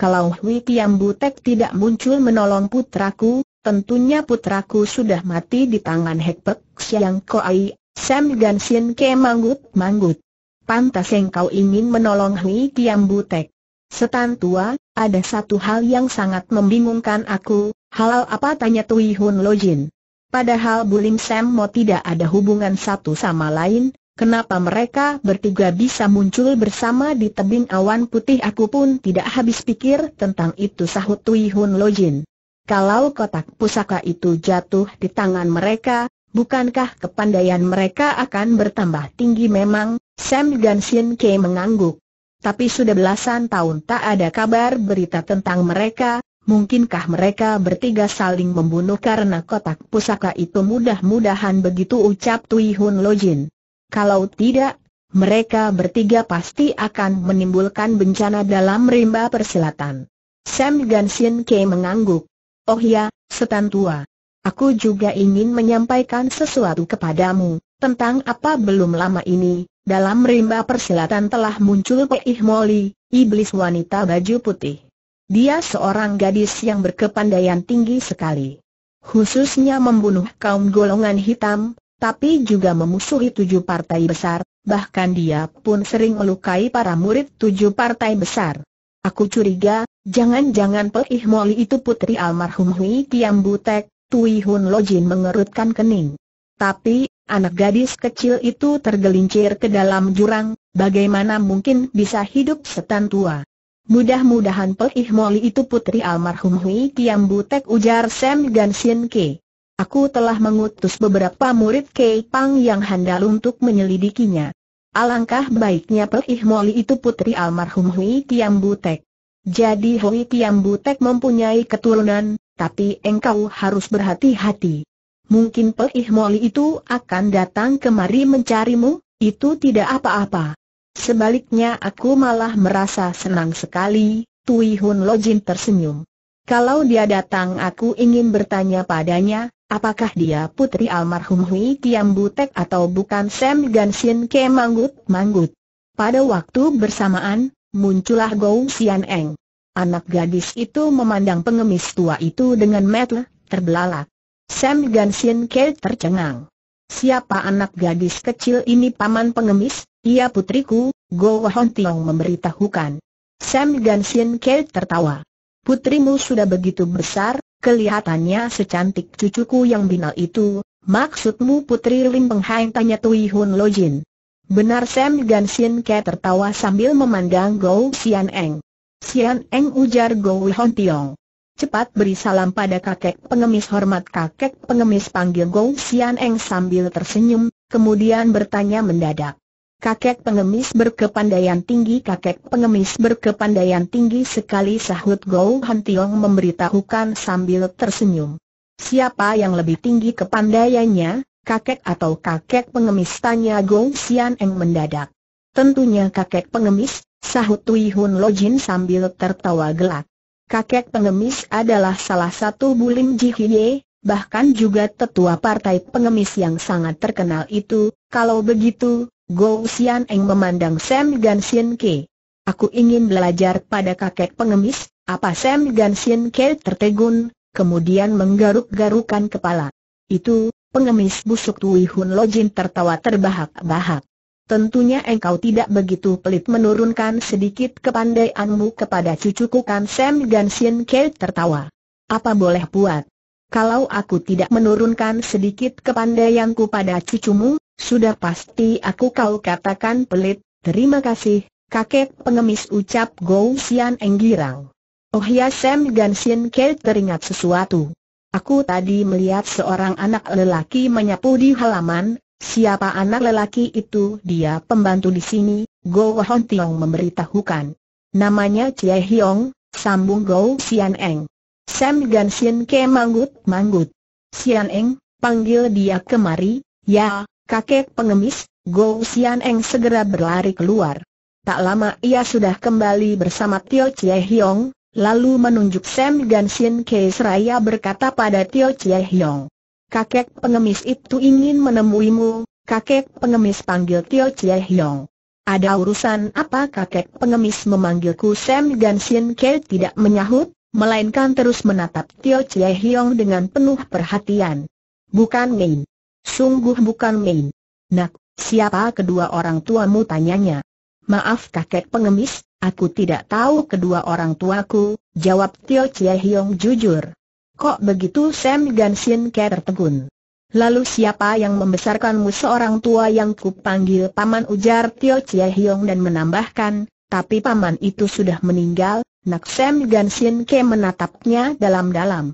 Kalau Hui Kiam Butek tidak muncul menolong putraku, tentunya putraku sudah mati di tangan Hekpek Siang Koai, Sam Gansin Ke Manggut Manggut. Pantas engkau ingin menolong Hui Kiam Butek. Setan tua, ada satu hal yang sangat membingungkan aku, halal apa tanya Tui Hun Lojin. Padahal Bulim Sam Mo tidak ada hubungan satu sama lain, Kenapa mereka bertiga bisa muncul bersama di tebing awan putih aku pun tidak habis pikir tentang itu sahut Tui Hun Lojin. Kalau kotak pusaka itu jatuh di tangan mereka, bukankah kepandaian mereka akan bertambah tinggi memang? Sam dan Sin Kei mengangguk. Tapi sudah belasan tahun tak ada kabar berita tentang mereka, Mungkinkah mereka bertiga saling membunuh karena kotak pusaka itu mudah-mudahan begitu ucap Tui Hun Lojin. Kalau tidak, mereka bertiga pasti akan menimbulkan bencana dalam rimba persilatan. Sam Gansin K mengangguk. Oh ya, setan tua. Aku juga ingin menyampaikan sesuatu kepadamu, tentang apa belum lama ini, dalam rimba persilatan telah muncul Peih Moli, iblis wanita baju putih. Dia seorang gadis yang berkepandaian tinggi sekali. Khususnya membunuh kaum golongan hitam, tapi juga memusuhi tujuh partai besar, bahkan dia pun sering melukai para murid tujuh partai besar. Aku curiga, jangan-jangan Peih Moli itu putri almarhum Hui Tiam Butek, Tui Hun Lojin mengerutkan kening. Tapi, anak gadis kecil itu tergelincir ke dalam jurang, bagaimana mungkin bisa hidup setan tua? Mudah-mudahan Peih Moli itu putri almarhum Hui Tiam Butek ujar Sam Gansin Ke. Aku telah mengutus beberapa murid Kei Pang yang handal untuk menyelidikinya. Alangkah baiknya Pelih Moli itu putri almarhum Hui Tiam Butek. Jadi Hui Tiam Butek mempunyai keturunan, tapi engkau harus berhati-hati. Mungkin Pelih Moli itu akan datang kemari mencarimu, itu tidak apa-apa. Sebaliknya aku malah merasa senang sekali, Tui Hun Lojin tersenyum. Kalau dia datang aku ingin bertanya padanya, Apakah dia putri almarhum Hui Tiam Butek atau bukan Sam Gansin Ke Manggut Manggut? Pada waktu bersamaan, muncullah Gou Sian Eng. Anak gadis itu memandang pengemis tua itu dengan metle, terbelalak. Sam Gansin Ke tercengang. Siapa anak gadis kecil ini paman pengemis? Ia putriku, Gou Hon Tiong memberitahukan. Sam Gansin Ke tertawa. Putrimu sudah begitu besar, Kelihatannya secantik cucuku yang binal itu, maksudmu Putri Lim Penghai tanya Tui Hun Lo Jin. Benar Sam Gan Sin Ke tertawa sambil memandang Go Sian Eng. Sian Eng ujar Go Hon Tiong. Cepat beri salam pada kakek pengemis hormat kakek pengemis panggil Go Sian Eng sambil tersenyum, kemudian bertanya mendadak. Kakek pengemis berkepandaian tinggi Kakek pengemis berkepandaian tinggi sekali sahut Gou Han Tiong memberitahukan sambil tersenyum. Siapa yang lebih tinggi kepandaiannya, kakek atau kakek pengemis tanya Gou Sian Eng mendadak. Tentunya kakek pengemis, sahut Tui Hun Lo Jin sambil tertawa gelak. Kakek pengemis adalah salah satu bulim Jihye, bahkan juga tetua partai pengemis yang sangat terkenal itu, kalau begitu, Go Xian Eng memandang Sam Gan Sien Ke. Aku ingin belajar pada kakek pengemis, apa Sam Gan Sien Ke tertegun, kemudian menggaruk-garukan kepala. Itu, pengemis busuk Tui Hun Lojin tertawa terbahak-bahak. Tentunya engkau tidak begitu pelit menurunkan sedikit kepandaianmu kepada cucuku kan Sam Gan Sien Ke tertawa. Apa boleh buat? Kalau aku tidak menurunkan sedikit kepandaianku pada cucumu, sudah pasti aku kau katakan pelit, terima kasih, kakek pengemis ucap Gou Xian Enggirang. Oh ya Sam Gan Sien Ke teringat sesuatu. Aku tadi melihat seorang anak lelaki menyapu di halaman, siapa anak lelaki itu dia pembantu di sini, Gou Hon Tiong memberitahukan. Namanya Chie Hiong, sambung Gou Xian Eng. Sam Gan Sien Ke manggut-manggut. Xian Eng, panggil dia kemari, ya, Kakek pengemis, Go Xianeng segera berlari keluar. Tak lama ia sudah kembali bersama Tio Chie Hiong, lalu menunjuk Sam Gan Xin Kei seraya berkata pada Tio Chie Hiong. Kakek pengemis itu ingin menemuimu, kakek pengemis panggil Tio Chie Hiong. Ada urusan apa kakek pengemis memanggilku Sam Gan Xin Kei tidak menyahut, melainkan terus menatap Tio Chie Hiong dengan penuh perhatian. Bukan main. Sungguh bukan main. Nak, siapa kedua orang tuamu tanyanya? Maaf kakek pengemis, aku tidak tahu kedua orang tuaku, jawab Tio Chie Hiong jujur. Kok begitu Sam Gan Sin Ke tertegun? Lalu siapa yang membesarkanmu seorang tua yang kupanggil paman ujar Tio Chie Hiong dan menambahkan, tapi paman itu sudah meninggal, nak Sam Gan Sin Ke menatapnya dalam-dalam.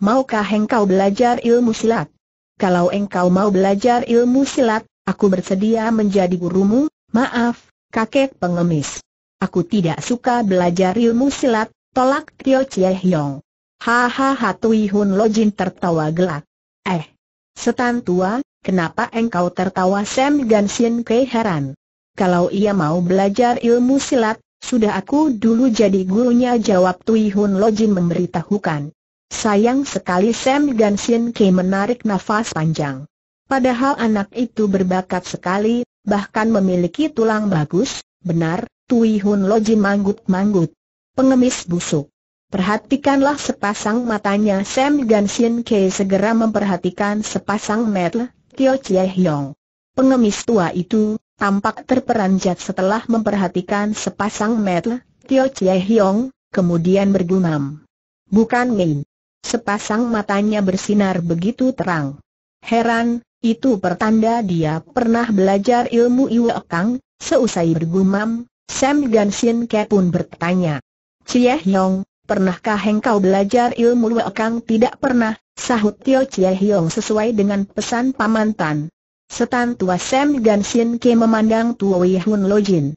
Maukah engkau belajar ilmu silat? kalau engkau mau belajar ilmu silat, aku bersedia menjadi gurumu, maaf, kakek pengemis. Aku tidak suka belajar ilmu silat, tolak Tio Chie Hiong. Hahaha Tui Hun Lo Jin tertawa gelak. Eh, setan tua, kenapa engkau tertawa Sam Ganshin Kei heran. Kalau ia mau belajar ilmu silat, sudah aku dulu jadi gurunya jawab Tui Hun Lo Jin memberitahukan. Sayang sekali Sam Sin Ke menarik nafas panjang. Padahal anak itu berbakat sekali, bahkan memiliki tulang bagus, benar, Tui Hun Loji manggut-manggut. Pengemis busuk. Perhatikanlah sepasang matanya Sam Sin Ke segera memperhatikan sepasang mata Tio Chie Hyong. Pengemis tua itu, tampak terperanjat setelah memperhatikan sepasang mata Tio Chie Hyong, kemudian bergumam. Bukan main. Sepasang matanya bersinar begitu terang. Heran, itu pertanda dia pernah belajar ilmu Iwakang, seusai bergumam, Sam Gan Sin Ke pun bertanya. Cie Hyong, pernahkah engkau belajar ilmu Iwakang tidak pernah, sahut Tio Cie Hyong sesuai dengan pesan pamantan. Setan tua Sam Gan Sin Ke memandang Wei Hun Lo Jin.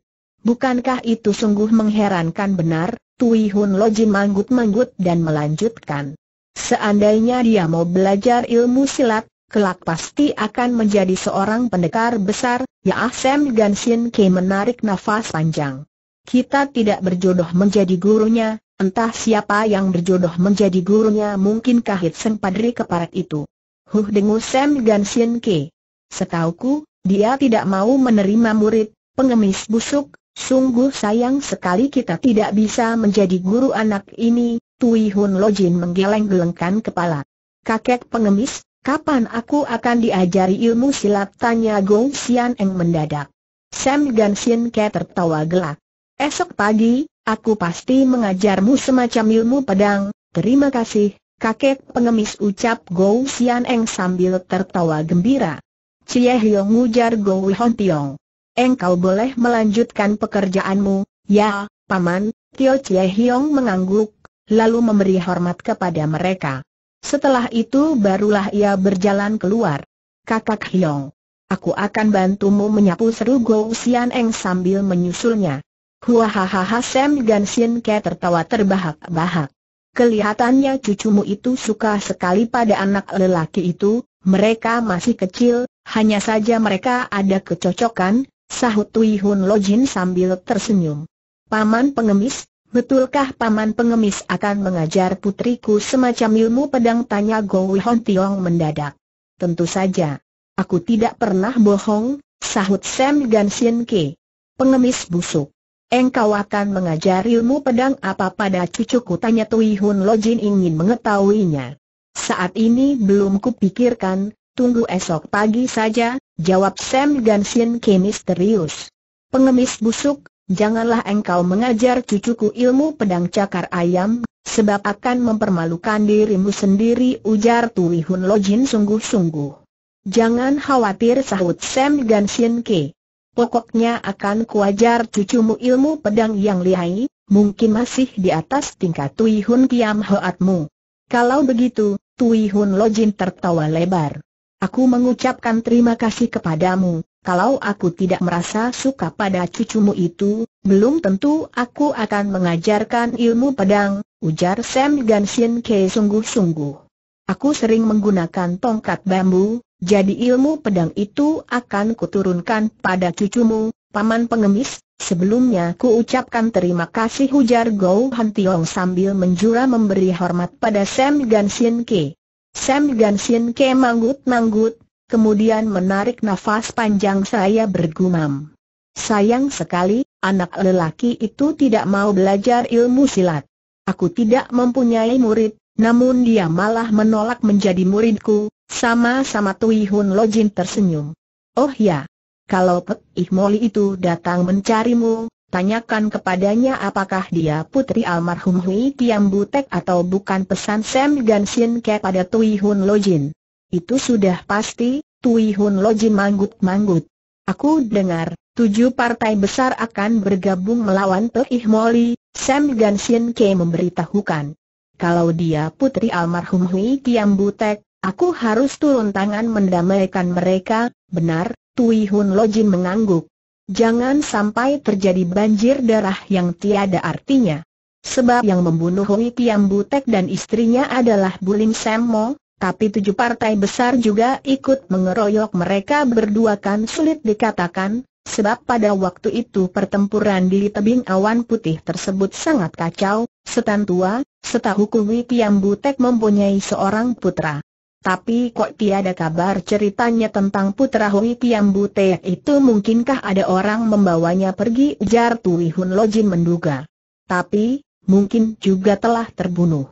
Bukankah itu sungguh mengherankan benar? Wei Hun Lo Jin manggut-manggut dan melanjutkan. Seandainya dia mau belajar ilmu silat, kelak pasti akan menjadi seorang pendekar besar, ya ah Sam Ganshin Ke menarik nafas panjang. Kita tidak berjodoh menjadi gurunya, entah siapa yang berjodoh menjadi gurunya mungkin kahit Hitsen Padri keparat itu. Huh dengus Sam Ganshin Ke. Setauku, dia tidak mau menerima murid, pengemis busuk, Sungguh sayang sekali kita tidak bisa menjadi guru anak ini, Tui Hun Lo menggeleng-gelengkan kepala. Kakek pengemis, kapan aku akan diajari ilmu silat tanya Gong Xian Eng mendadak. Sam Gan Sin Ke tertawa gelak. Esok pagi, aku pasti mengajarmu semacam ilmu pedang, terima kasih, kakek pengemis ucap Gou Xian Eng sambil tertawa gembira. Cie Hiong ujar Gou Hon Tiong. Engkau boleh melanjutkan pekerjaanmu, ya, paman, Tio Cie Hiong mengangguk, lalu memberi hormat kepada mereka. Setelah itu barulah ia berjalan keluar. Kakak Hyong, aku akan bantumu menyapu seru Gou Xian Eng sambil menyusulnya. Huahahaha Sam Gan Sin Ke tertawa terbahak-bahak. Kelihatannya cucumu itu suka sekali pada anak lelaki itu, mereka masih kecil, hanya saja mereka ada kecocokan, sahut Tui Hun Lojin sambil tersenyum. Paman pengemis, Betulkah paman pengemis akan mengajar putriku semacam ilmu pedang tanya Go Hon Tiong mendadak? Tentu saja. Aku tidak pernah bohong, sahut Sam Gan Sien Ke. Pengemis busuk. Engkau akan mengajar ilmu pedang apa pada cucuku tanya Tui Hun Lo Jin ingin mengetahuinya. Saat ini belum kupikirkan, tunggu esok pagi saja, jawab Sam Gan Sien Ke misterius. Pengemis busuk, janganlah engkau mengajar cucuku ilmu pedang cakar ayam, sebab akan mempermalukan dirimu sendiri ujar Tui Hun Lo Jin sungguh-sungguh. Jangan khawatir sahut Sam Gan Sien Ke. Pokoknya akan kuajar cucumu ilmu pedang yang lihai, mungkin masih di atas tingkat Tui Hun Kiam Hoatmu. Kalau begitu, Tui Hun Lo Jin tertawa lebar. Aku mengucapkan terima kasih kepadamu, kalau aku tidak merasa suka pada cucumu itu, belum tentu aku akan mengajarkan ilmu pedang, ujar Sam Ganshin Ke sungguh-sungguh. Aku sering menggunakan tongkat bambu, jadi ilmu pedang itu akan kuturunkan pada cucumu, paman pengemis. Sebelumnya ku ucapkan terima kasih ujar Gou Han Tiong sambil menjura memberi hormat pada Sam Ganshin Ke. Sam Gansin ke manggut-manggut, kemudian menarik nafas panjang saya bergumam. Sayang sekali, anak lelaki itu tidak mau belajar ilmu silat. Aku tidak mempunyai murid, namun dia malah menolak menjadi muridku, sama-sama Tui Hun Lojin tersenyum. Oh ya, kalau Pek Ih Moli itu datang mencarimu, Tanyakan kepadanya apakah dia putri almarhum Hui Tiam Butek atau bukan pesan Sam Ke kepada Tui Hun Lojin. Itu sudah pasti, Tui Hun Lojin manggut-manggut. Aku dengar, tujuh partai besar akan bergabung melawan Tei Moli, Sam Gansin Ke memberitahukan. Kalau dia putri almarhum Hui Tiam Butek, aku harus turun tangan mendamaikan mereka, benar, Tui Hun Lojin mengangguk. Jangan sampai terjadi banjir darah yang tiada artinya. Sebab yang membunuh Hui Piam Butek dan istrinya adalah Bulim Semmo, tapi tujuh partai besar juga ikut mengeroyok mereka berdua kan sulit dikatakan, sebab pada waktu itu pertempuran di tebing awan putih tersebut sangat kacau, setan tua, setahu Hui Piam Butek mempunyai seorang putra. Tapi kok tiada kabar ceritanya tentang putra Hui Piambu Te itu mungkinkah ada orang membawanya pergi ujar Tui Hun Lojin menduga. Tapi, mungkin juga telah terbunuh.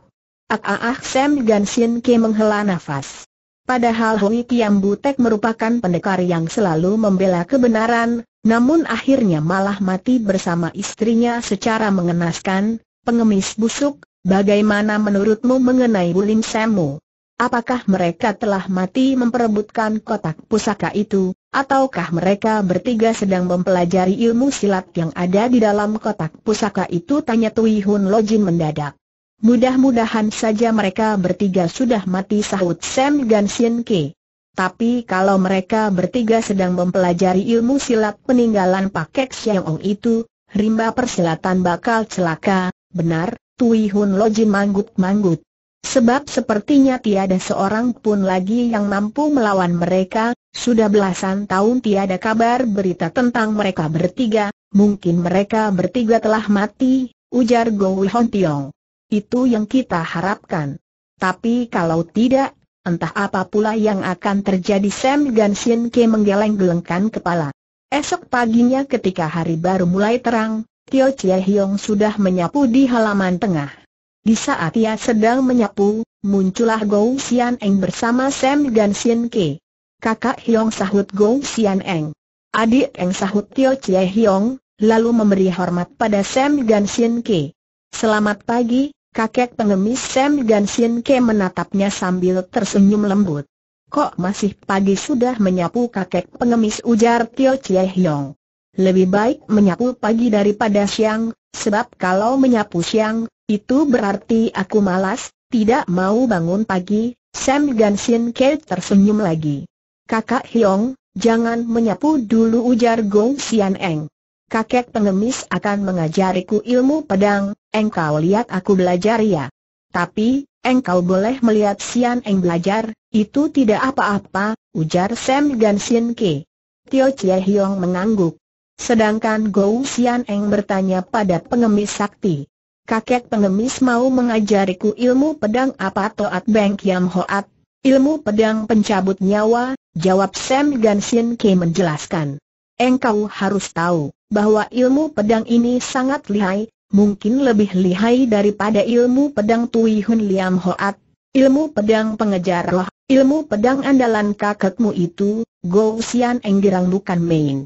Ah ah ah Sam Gansin Ke menghela nafas. Padahal Hui Kiam Butek merupakan pendekar yang selalu membela kebenaran, namun akhirnya malah mati bersama istrinya secara mengenaskan, pengemis busuk, bagaimana menurutmu mengenai Bulim Samu? Apakah mereka telah mati memperebutkan kotak pusaka itu, ataukah mereka bertiga sedang mempelajari ilmu silat yang ada di dalam kotak pusaka itu? Tanya Tui Hun Lojin mendadak. Mudah-mudahan saja mereka bertiga sudah mati sahut Sam dan Sien Ke. Tapi kalau mereka bertiga sedang mempelajari ilmu silat peninggalan Pakek Siang Ong itu, rimba persilatan bakal celaka, benar, Tui Hun Lojin manggut-manggut. Sebab sepertinya tiada seorang pun lagi yang mampu melawan mereka, sudah belasan tahun tiada kabar berita tentang mereka bertiga, mungkin mereka bertiga telah mati, ujar Go Hon Tiong. Itu yang kita harapkan. Tapi kalau tidak, entah apa pula yang akan terjadi Sam Ganshin Ke menggeleng-gelengkan kepala. Esok paginya ketika hari baru mulai terang, Tio Chie Hiong sudah menyapu di halaman tengah. Di saat ia sedang menyapu, muncullah Gou Xian Eng bersama Sam dan Sin Ke. Kakak Hiong sahut Gou Xian Eng. Adik Eng sahut Tio Chie Hiong, lalu memberi hormat pada Sam dan Sin Ke. Selamat pagi, kakek pengemis Sam dan Sin Ke menatapnya sambil tersenyum lembut. Kok masih pagi sudah menyapu kakek pengemis ujar Tio Chie Hiong. Lebih baik menyapu pagi daripada siang, sebab kalau menyapu siang, itu berarti aku malas, tidak mau bangun pagi, Sam Gansin Ke tersenyum lagi. Kakak Hiong, jangan menyapu dulu ujar Gong Xianeng. Eng. Kakek pengemis akan mengajariku ilmu pedang, engkau lihat aku belajar ya. Tapi, engkau boleh melihat Xianeng Eng belajar, itu tidak apa-apa, ujar Sam Gansin Ke. Tio Chie Hiong mengangguk. Sedangkan Gou Xian Eng bertanya pada pengemis sakti. Kakek pengemis mau mengajariku ilmu pedang apa Toat Beng Kiam Hoat, ilmu pedang pencabut nyawa, jawab Sam Gansin Ke menjelaskan. Engkau harus tahu bahwa ilmu pedang ini sangat lihai, mungkin lebih lihai daripada ilmu pedang Tui Hun Liam Hoat, ilmu pedang pengejar roh, ilmu pedang andalan kakekmu itu, Gou Xian Eng girang bukan main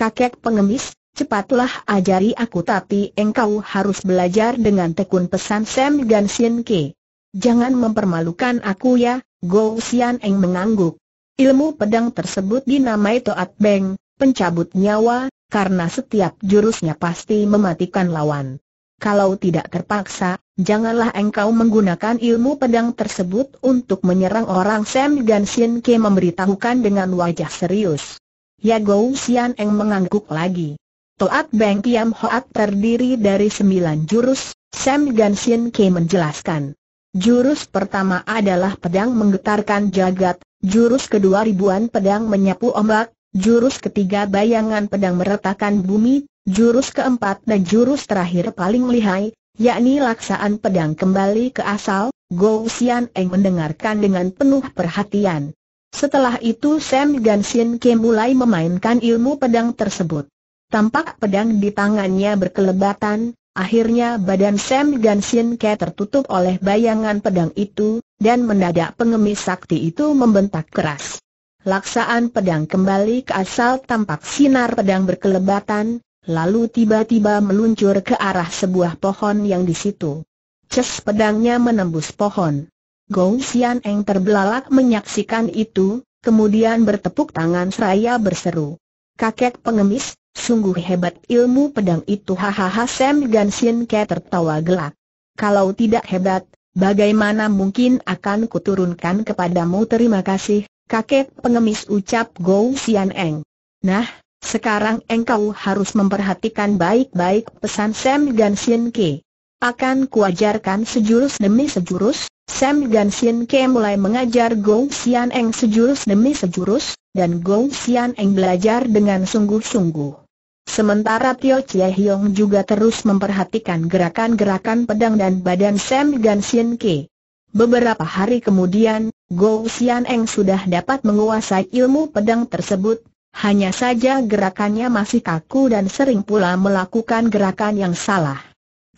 kakek pengemis, cepatlah ajari aku tapi engkau harus belajar dengan tekun pesan Sam Sien Ke. Jangan mempermalukan aku ya, Go Sian Eng mengangguk. Ilmu pedang tersebut dinamai Toat Beng, pencabut nyawa, karena setiap jurusnya pasti mematikan lawan. Kalau tidak terpaksa, janganlah engkau menggunakan ilmu pedang tersebut untuk menyerang orang Sam Sien Ke memberitahukan dengan wajah serius. Ya Gou Sian Eng mengangguk lagi. Toat Beng Kiam Hoat terdiri dari sembilan jurus, Sam Gan Sien Ke menjelaskan. Jurus pertama adalah pedang menggetarkan jagat, jurus kedua ribuan pedang menyapu ombak, jurus ketiga bayangan pedang meretakan bumi, jurus keempat dan jurus terakhir paling lihai, yakni laksaan pedang kembali ke asal, Gou Sian Eng mendengarkan dengan penuh perhatian. Setelah itu Sam Gansin Kim mulai memainkan ilmu pedang tersebut. Tampak pedang di tangannya berkelebatan, akhirnya badan Sam Gansin Ke tertutup oleh bayangan pedang itu, dan mendadak pengemis sakti itu membentak keras. Laksaan pedang kembali ke asal tampak sinar pedang berkelebatan, lalu tiba-tiba meluncur ke arah sebuah pohon yang di situ. Ces pedangnya menembus pohon. Gou Xian Eng terbelalak menyaksikan itu, kemudian bertepuk tangan seraya berseru. Kakek pengemis, sungguh hebat ilmu pedang itu hahaha Sam Xian Ke tertawa gelak. Kalau tidak hebat, bagaimana mungkin akan kuturunkan kepadamu terima kasih, kakek pengemis ucap Gou Xian Eng. Nah, sekarang engkau harus memperhatikan baik-baik pesan Sam Xian Ke. Akan kuajarkan sejurus demi sejurus, Sam dan Sien Ke mulai mengajar Gong Xian Eng sejurus demi sejurus, dan Gong Xian Eng belajar dengan sungguh-sungguh. Sementara Tio Chie Hiong juga terus memperhatikan gerakan-gerakan pedang dan badan Sam dan Sien Ke. Beberapa hari kemudian, Gong Xian Eng sudah dapat menguasai ilmu pedang tersebut, hanya saja gerakannya masih kaku dan sering pula melakukan gerakan yang salah.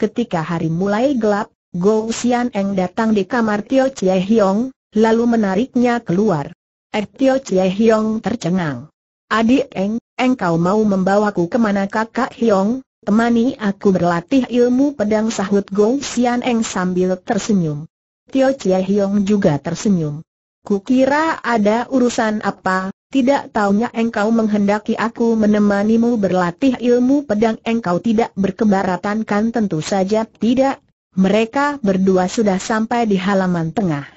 Ketika hari mulai gelap, Go Xian Eng datang di kamar Tio Chie Hiong, lalu menariknya keluar. Eh Tio Chie Hiong tercengang. Adik Eng, Eng kau mau membawaku kemana kakak Hiong? Temani aku berlatih ilmu pedang sahut Go Xian Eng sambil tersenyum. Tio Chie Hiong juga tersenyum. Kukira ada urusan apa, tidak taunya engkau menghendaki aku menemanimu berlatih ilmu pedang engkau tidak berkebaratan kan tentu saja tidak, mereka berdua sudah sampai di halaman tengah.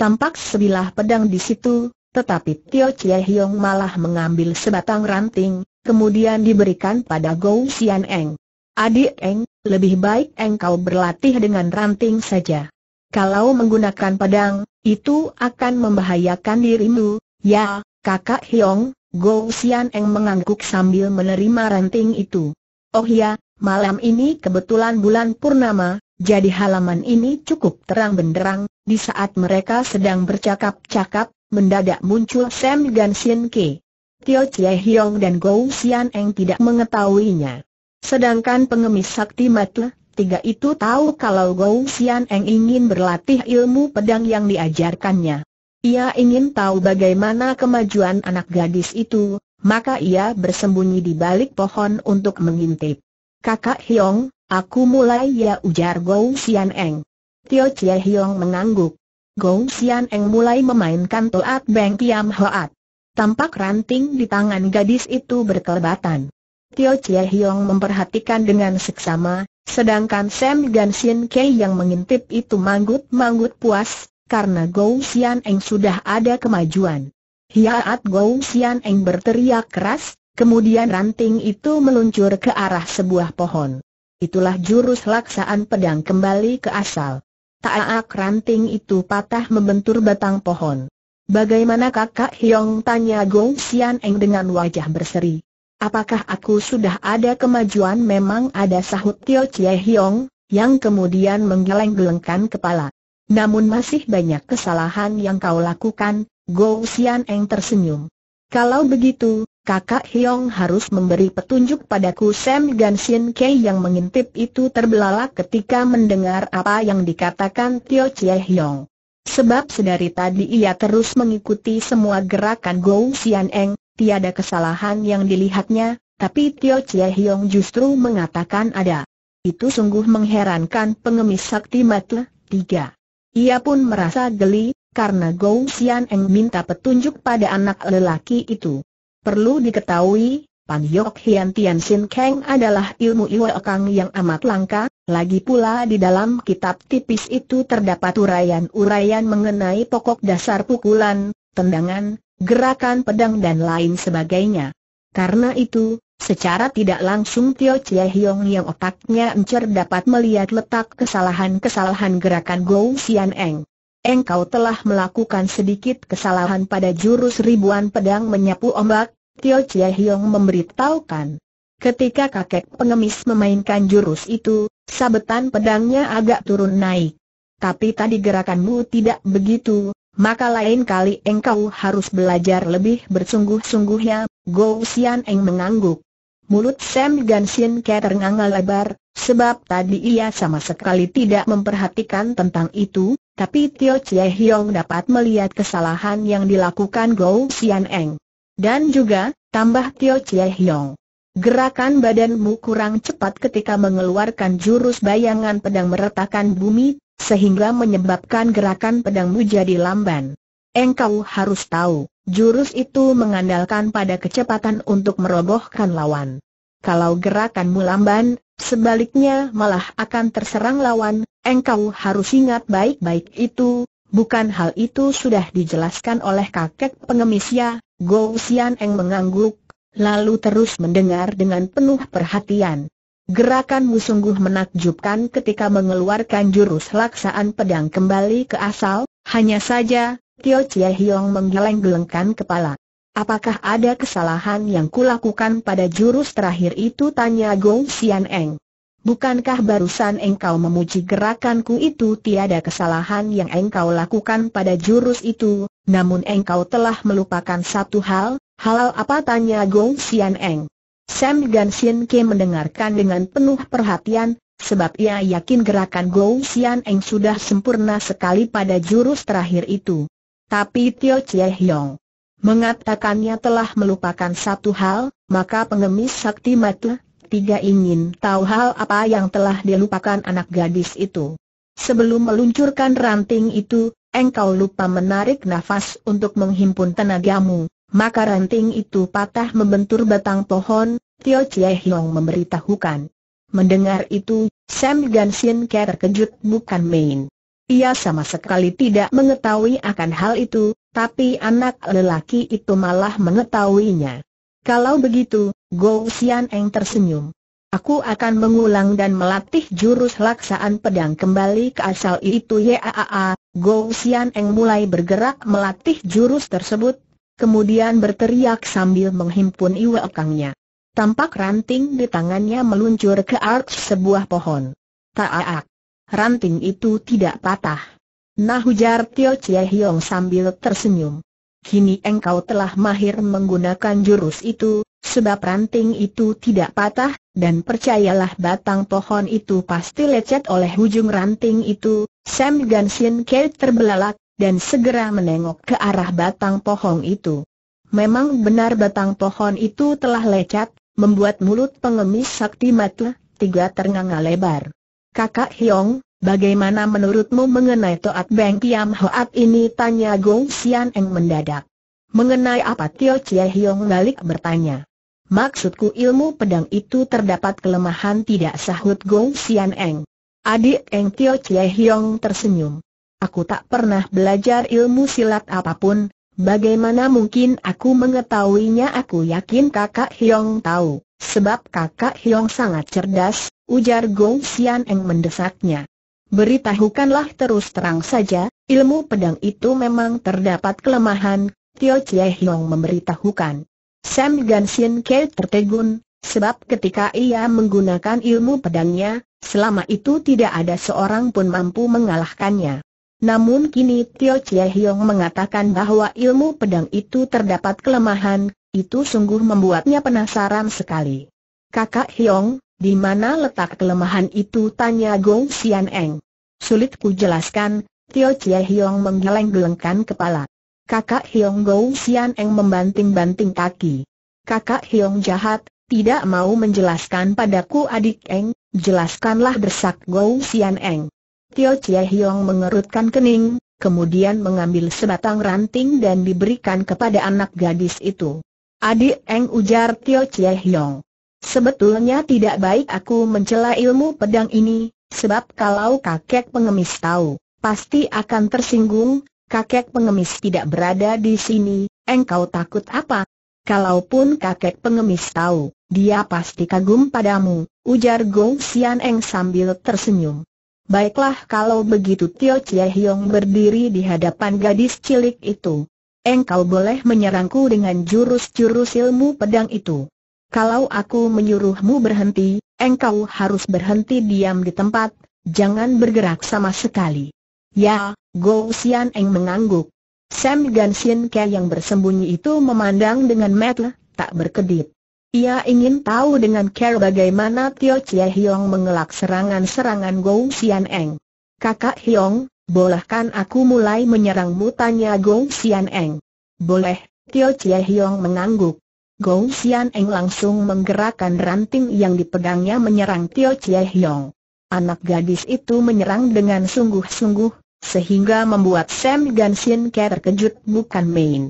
Tampak sebilah pedang di situ, tetapi Tio Chie Hiong malah mengambil sebatang ranting, kemudian diberikan pada Gou Xian Eng. Adik Eng, lebih baik engkau berlatih dengan ranting saja. Kalau menggunakan pedang, itu akan membahayakan dirimu, ya, kakak Hiong, Gou Xian Eng mengangguk sambil menerima ranting itu. Oh ya, malam ini kebetulan bulan purnama, jadi halaman ini cukup terang benderang, di saat mereka sedang bercakap-cakap, mendadak muncul Sam Gan Sin Ke. Tio Chie Hiong dan Gou Xian Eng tidak mengetahuinya. Sedangkan pengemis sakti Matle, tiga itu tahu kalau Gou Xian Eng ingin berlatih ilmu pedang yang diajarkannya. Ia ingin tahu bagaimana kemajuan anak gadis itu, maka ia bersembunyi di balik pohon untuk mengintip. Kakak Hiong, Aku mulai ya ujar Gou Xian Eng. Tio Chie Hiong mengangguk. Gou Xian Eng mulai memainkan Toat Beng Tiam Hoat. Tampak ranting di tangan gadis itu berkelebatan. Tio Chie Hiong memperhatikan dengan seksama, sedangkan Sam Sin Kei yang mengintip itu manggut-manggut puas, karena Gou Xian Eng sudah ada kemajuan. Hiaat Gou Xian Eng berteriak keras, kemudian ranting itu meluncur ke arah sebuah pohon itulah jurus laksaan pedang kembali ke asal. Taak ranting itu patah membentur batang pohon. Bagaimana kakak Hiong tanya Gong Xian Eng dengan wajah berseri. Apakah aku sudah ada kemajuan memang ada sahut Tio Chie Hiong, yang kemudian menggeleng-gelengkan kepala. Namun masih banyak kesalahan yang kau lakukan, Gong Xian Eng tersenyum. Kalau begitu, kakak Hiong harus memberi petunjuk padaku Sam Sin Kei yang mengintip itu terbelalak ketika mendengar apa yang dikatakan Tio Chie Hiong. Sebab sedari tadi ia terus mengikuti semua gerakan Gou Xianeng. Eng, tiada kesalahan yang dilihatnya, tapi Tio Chie Hiong justru mengatakan ada. Itu sungguh mengherankan pengemis sakti mata, tiga. Ia pun merasa geli, karena Gou Xianeng Eng minta petunjuk pada anak lelaki itu. Perlu diketahui, Pan Yok Hian Tian Sin Kang adalah ilmu Iwa Kang yang amat langka, lagi pula di dalam kitab tipis itu terdapat uraian-uraian mengenai pokok dasar pukulan, tendangan, gerakan pedang dan lain sebagainya. Karena itu, secara tidak langsung Tio Chie Hiong yang otaknya encer dapat melihat letak kesalahan-kesalahan gerakan Gou Xian Eng. Engkau telah melakukan sedikit kesalahan pada jurus ribuan pedang menyapu ombak, Tio Chie Hiong memberitahukan. Ketika kakek pengemis memainkan jurus itu, sabetan pedangnya agak turun naik. Tapi tadi gerakanmu tidak begitu, maka lain kali engkau harus belajar lebih bersungguh-sungguhnya, Go Xian Eng mengangguk. Mulut Sam ke ternganga lebar, sebab tadi ia sama sekali tidak memperhatikan tentang itu, tapi Tio Chie Hiong dapat melihat kesalahan yang dilakukan Go Xian Eng. Dan juga, tambah Tio Chie Hiong. Gerakan badanmu kurang cepat ketika mengeluarkan jurus bayangan pedang meretakkan bumi, sehingga menyebabkan gerakan pedangmu jadi lamban. Engkau harus tahu, jurus itu mengandalkan pada kecepatan untuk merobohkan lawan. Kalau gerakanmu lamban, sebaliknya malah akan terserang lawan, engkau harus ingat baik-baik itu, Bukan hal itu sudah dijelaskan oleh kakek pengemis ya, Go Xian Eng mengangguk, lalu terus mendengar dengan penuh perhatian. Gerakanmu sungguh menakjubkan ketika mengeluarkan jurus laksaan pedang kembali ke asal, hanya saja, Tio Chie Hiong menggeleng-gelengkan kepala. Apakah ada kesalahan yang kulakukan pada jurus terakhir itu tanya Gou Xian Eng bukankah barusan engkau memuji gerakanku itu tiada kesalahan yang engkau lakukan pada jurus itu, namun engkau telah melupakan satu hal, Hal apa tanya Gong Xian Eng. Sam Gan Ke mendengarkan dengan penuh perhatian, sebab ia yakin gerakan Gong Xian Eng sudah sempurna sekali pada jurus terakhir itu. Tapi Tio Chie Hiong mengatakannya telah melupakan satu hal, maka pengemis sakti matuh Tiga ingin tahu hal apa yang telah dilupakan anak gadis itu. Sebelum meluncurkan ranting itu, engkau lupa menarik nafas untuk menghimpun tenagamu, maka ranting itu patah membentur batang pohon, Tio Chie Hiong memberitahukan. Mendengar itu, Sam Gansin Ker terkejut bukan main. Ia sama sekali tidak mengetahui akan hal itu, tapi anak lelaki itu malah mengetahuinya. Kalau begitu, Go Xian Eng tersenyum. Aku akan mengulang dan melatih jurus laksaan pedang kembali ke asal itu Yaa. Go Xian Eng mulai bergerak melatih jurus tersebut, kemudian berteriak sambil menghimpun iwa ekangnya. Tampak ranting di tangannya meluncur ke arch sebuah pohon. Taak. Ranting itu tidak patah. Nah hujar Tio Chie Hiong sambil tersenyum. Kini engkau telah mahir menggunakan jurus itu, Sebab ranting itu tidak patah, dan percayalah batang pohon itu pasti lecet oleh ujung ranting itu, Sam Gansin Kate terbelalak, dan segera menengok ke arah batang pohon itu. Memang benar batang pohon itu telah lecet, membuat mulut pengemis sakti mata, tiga ternganga lebar. Kakak Hiong, bagaimana menurutmu mengenai Toat Beng Kiam Hoat ini? Tanya Gong Sian Eng mendadak. Mengenai apa Tio Chie Hiong balik bertanya. Maksudku ilmu pedang itu terdapat kelemahan tidak sahut Gong Xian Eng. Adik Eng Tio Chie Hiong tersenyum. Aku tak pernah belajar ilmu silat apapun, bagaimana mungkin aku mengetahuinya aku yakin kakak Hiong tahu, sebab kakak Hiong sangat cerdas, ujar Gong Xian Eng mendesaknya. Beritahukanlah terus terang saja, ilmu pedang itu memang terdapat kelemahan, Tio Chie Hiong memberitahukan. Sam Gansin Ke tertegun, sebab ketika ia menggunakan ilmu pedangnya, selama itu tidak ada seorang pun mampu mengalahkannya. Namun kini Tio Chie Hiong mengatakan bahwa ilmu pedang itu terdapat kelemahan, itu sungguh membuatnya penasaran sekali. Kakak Hiong, di mana letak kelemahan itu? Tanya Gong Xian Eng. Sulit ku jelaskan, Tio Chie Hiong menggeleng-gelengkan kepala. Kakak Hiong Gou Sian Eng membanting-banting kaki. Kakak Hiong jahat, tidak mau menjelaskan padaku adik Eng, jelaskanlah bersak Gou Sian Eng. Tio Chie Hiong mengerutkan kening, kemudian mengambil sebatang ranting dan diberikan kepada anak gadis itu. Adik Eng ujar Tio Chie Hiong. Sebetulnya tidak baik aku mencela ilmu pedang ini, sebab kalau kakek pengemis tahu, pasti akan tersinggung, kakek pengemis tidak berada di sini, engkau takut apa? Kalaupun kakek pengemis tahu, dia pasti kagum padamu, ujar Gong Xian Eng sambil tersenyum. Baiklah kalau begitu Tio Chie Hiong berdiri di hadapan gadis cilik itu. Engkau boleh menyerangku dengan jurus-jurus ilmu pedang itu. Kalau aku menyuruhmu berhenti, engkau harus berhenti diam di tempat, jangan bergerak sama sekali. Ya, Go Xianeng Eng mengangguk. Sam Gan Sien Ke yang bersembunyi itu memandang dengan metel, tak berkedip. Ia ingin tahu dengan care bagaimana Tio Chie Hiong mengelak serangan-serangan Go Xianeng. Eng. Kakak Hiong, bolehkan aku mulai menyerangmu tanya Go Xianeng? Eng. Boleh, Tio Chie Hiong mengangguk. Gou Xianeng Eng langsung menggerakkan ranting yang dipegangnya menyerang Tio Chie Hiong. Anak gadis itu menyerang dengan sungguh-sungguh, sehingga membuat Sam Gansin Ke terkejut bukan main.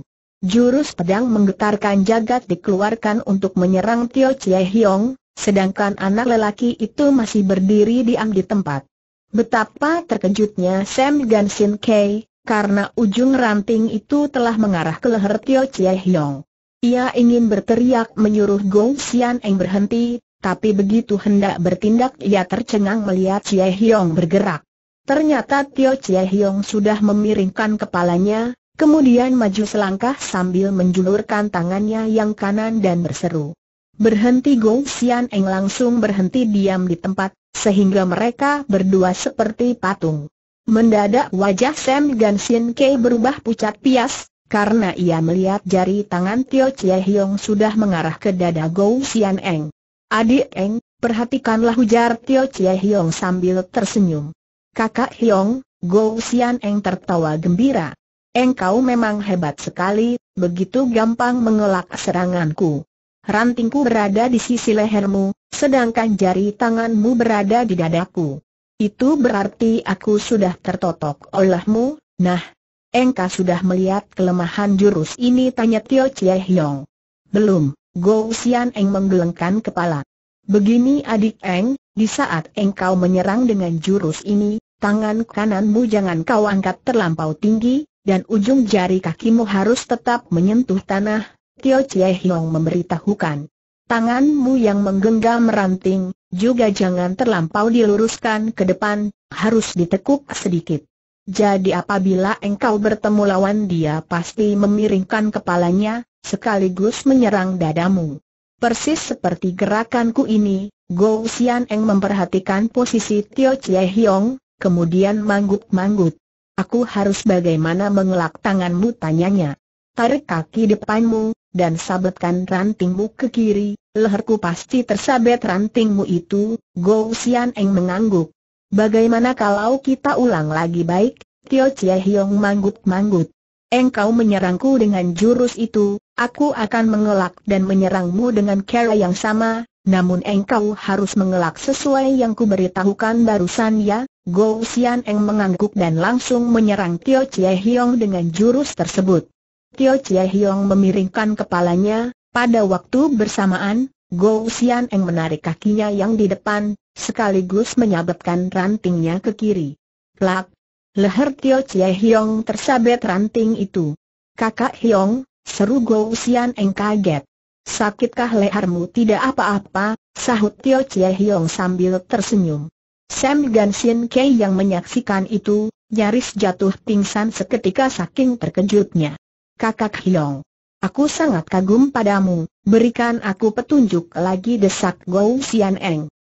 Jurus pedang menggetarkan jagat dikeluarkan untuk menyerang Tio Chie Hiong, sedangkan anak lelaki itu masih berdiri diam di tempat. Betapa terkejutnya Sam Gansin Ke, karena ujung ranting itu telah mengarah ke leher Tio Chie Hiong. Ia ingin berteriak menyuruh Gong Xian Eng berhenti, tapi begitu hendak bertindak ia tercengang melihat Chie Hiong bergerak. Ternyata Tio Chie Hiong sudah memiringkan kepalanya, kemudian maju selangkah sambil menjulurkan tangannya yang kanan dan berseru. Berhenti Gong Xian Eng langsung berhenti diam di tempat, sehingga mereka berdua seperti patung. Mendadak wajah Sam Gansin Kei berubah pucat pias, karena ia melihat jari tangan Tio Chie Hiong sudah mengarah ke dada Gong Xian Eng. Adik Eng, perhatikanlah ujar Tio Chie Hiong sambil tersenyum. Kakak Hiong, Go Xian Eng tertawa gembira. Engkau memang hebat sekali, begitu gampang mengelak seranganku. Rantingku berada di sisi lehermu, sedangkan jari tanganmu berada di dadaku. Itu berarti aku sudah tertotok olehmu, nah, engkau sudah melihat kelemahan jurus ini tanya Tio Chie Hiong. Belum, Go Xian Eng menggelengkan kepala. Begini adik Eng, di saat engkau menyerang dengan jurus ini, tangan kananmu jangan kau angkat terlampau tinggi, dan ujung jari kakimu harus tetap menyentuh tanah, Tio Chie Hiong memberitahukan. Tanganmu yang menggenggam ranting, juga jangan terlampau diluruskan ke depan, harus ditekuk sedikit. Jadi apabila engkau bertemu lawan dia pasti memiringkan kepalanya, sekaligus menyerang dadamu. Persis seperti gerakanku ini, Go Xian Eng memperhatikan posisi Tio Chie Hiong, kemudian manggut-manggut. Aku harus bagaimana mengelak tanganmu tanyanya. Tarik kaki depanmu, dan sabetkan rantingmu ke kiri, leherku pasti tersabet rantingmu itu, Go Sian Eng mengangguk. Bagaimana kalau kita ulang lagi baik, Tio Chia Hiong manggut-manggut. Engkau menyerangku dengan jurus itu, aku akan mengelak dan menyerangmu dengan cara yang sama, namun engkau harus mengelak sesuai yang kuberitahukan barusan ya, Go Xian Eng mengangguk dan langsung menyerang Tio Chie Hiong dengan jurus tersebut. Tio Chie Hiong memiringkan kepalanya, pada waktu bersamaan, Go Xian Eng menarik kakinya yang di depan, sekaligus menyabetkan rantingnya ke kiri. Plak! Leher Tio Chie Hiong tersabet ranting itu. Kakak Hiong, seru Go Xian Eng kaget. Sakitkah lehermu tidak apa-apa, sahut Tio Chie Hiong sambil tersenyum. Sam Sin Kei yang menyaksikan itu, nyaris jatuh pingsan seketika saking terkejutnya. Kakak Hilong, aku sangat kagum padamu, berikan aku petunjuk lagi desak Gou Sian Eng.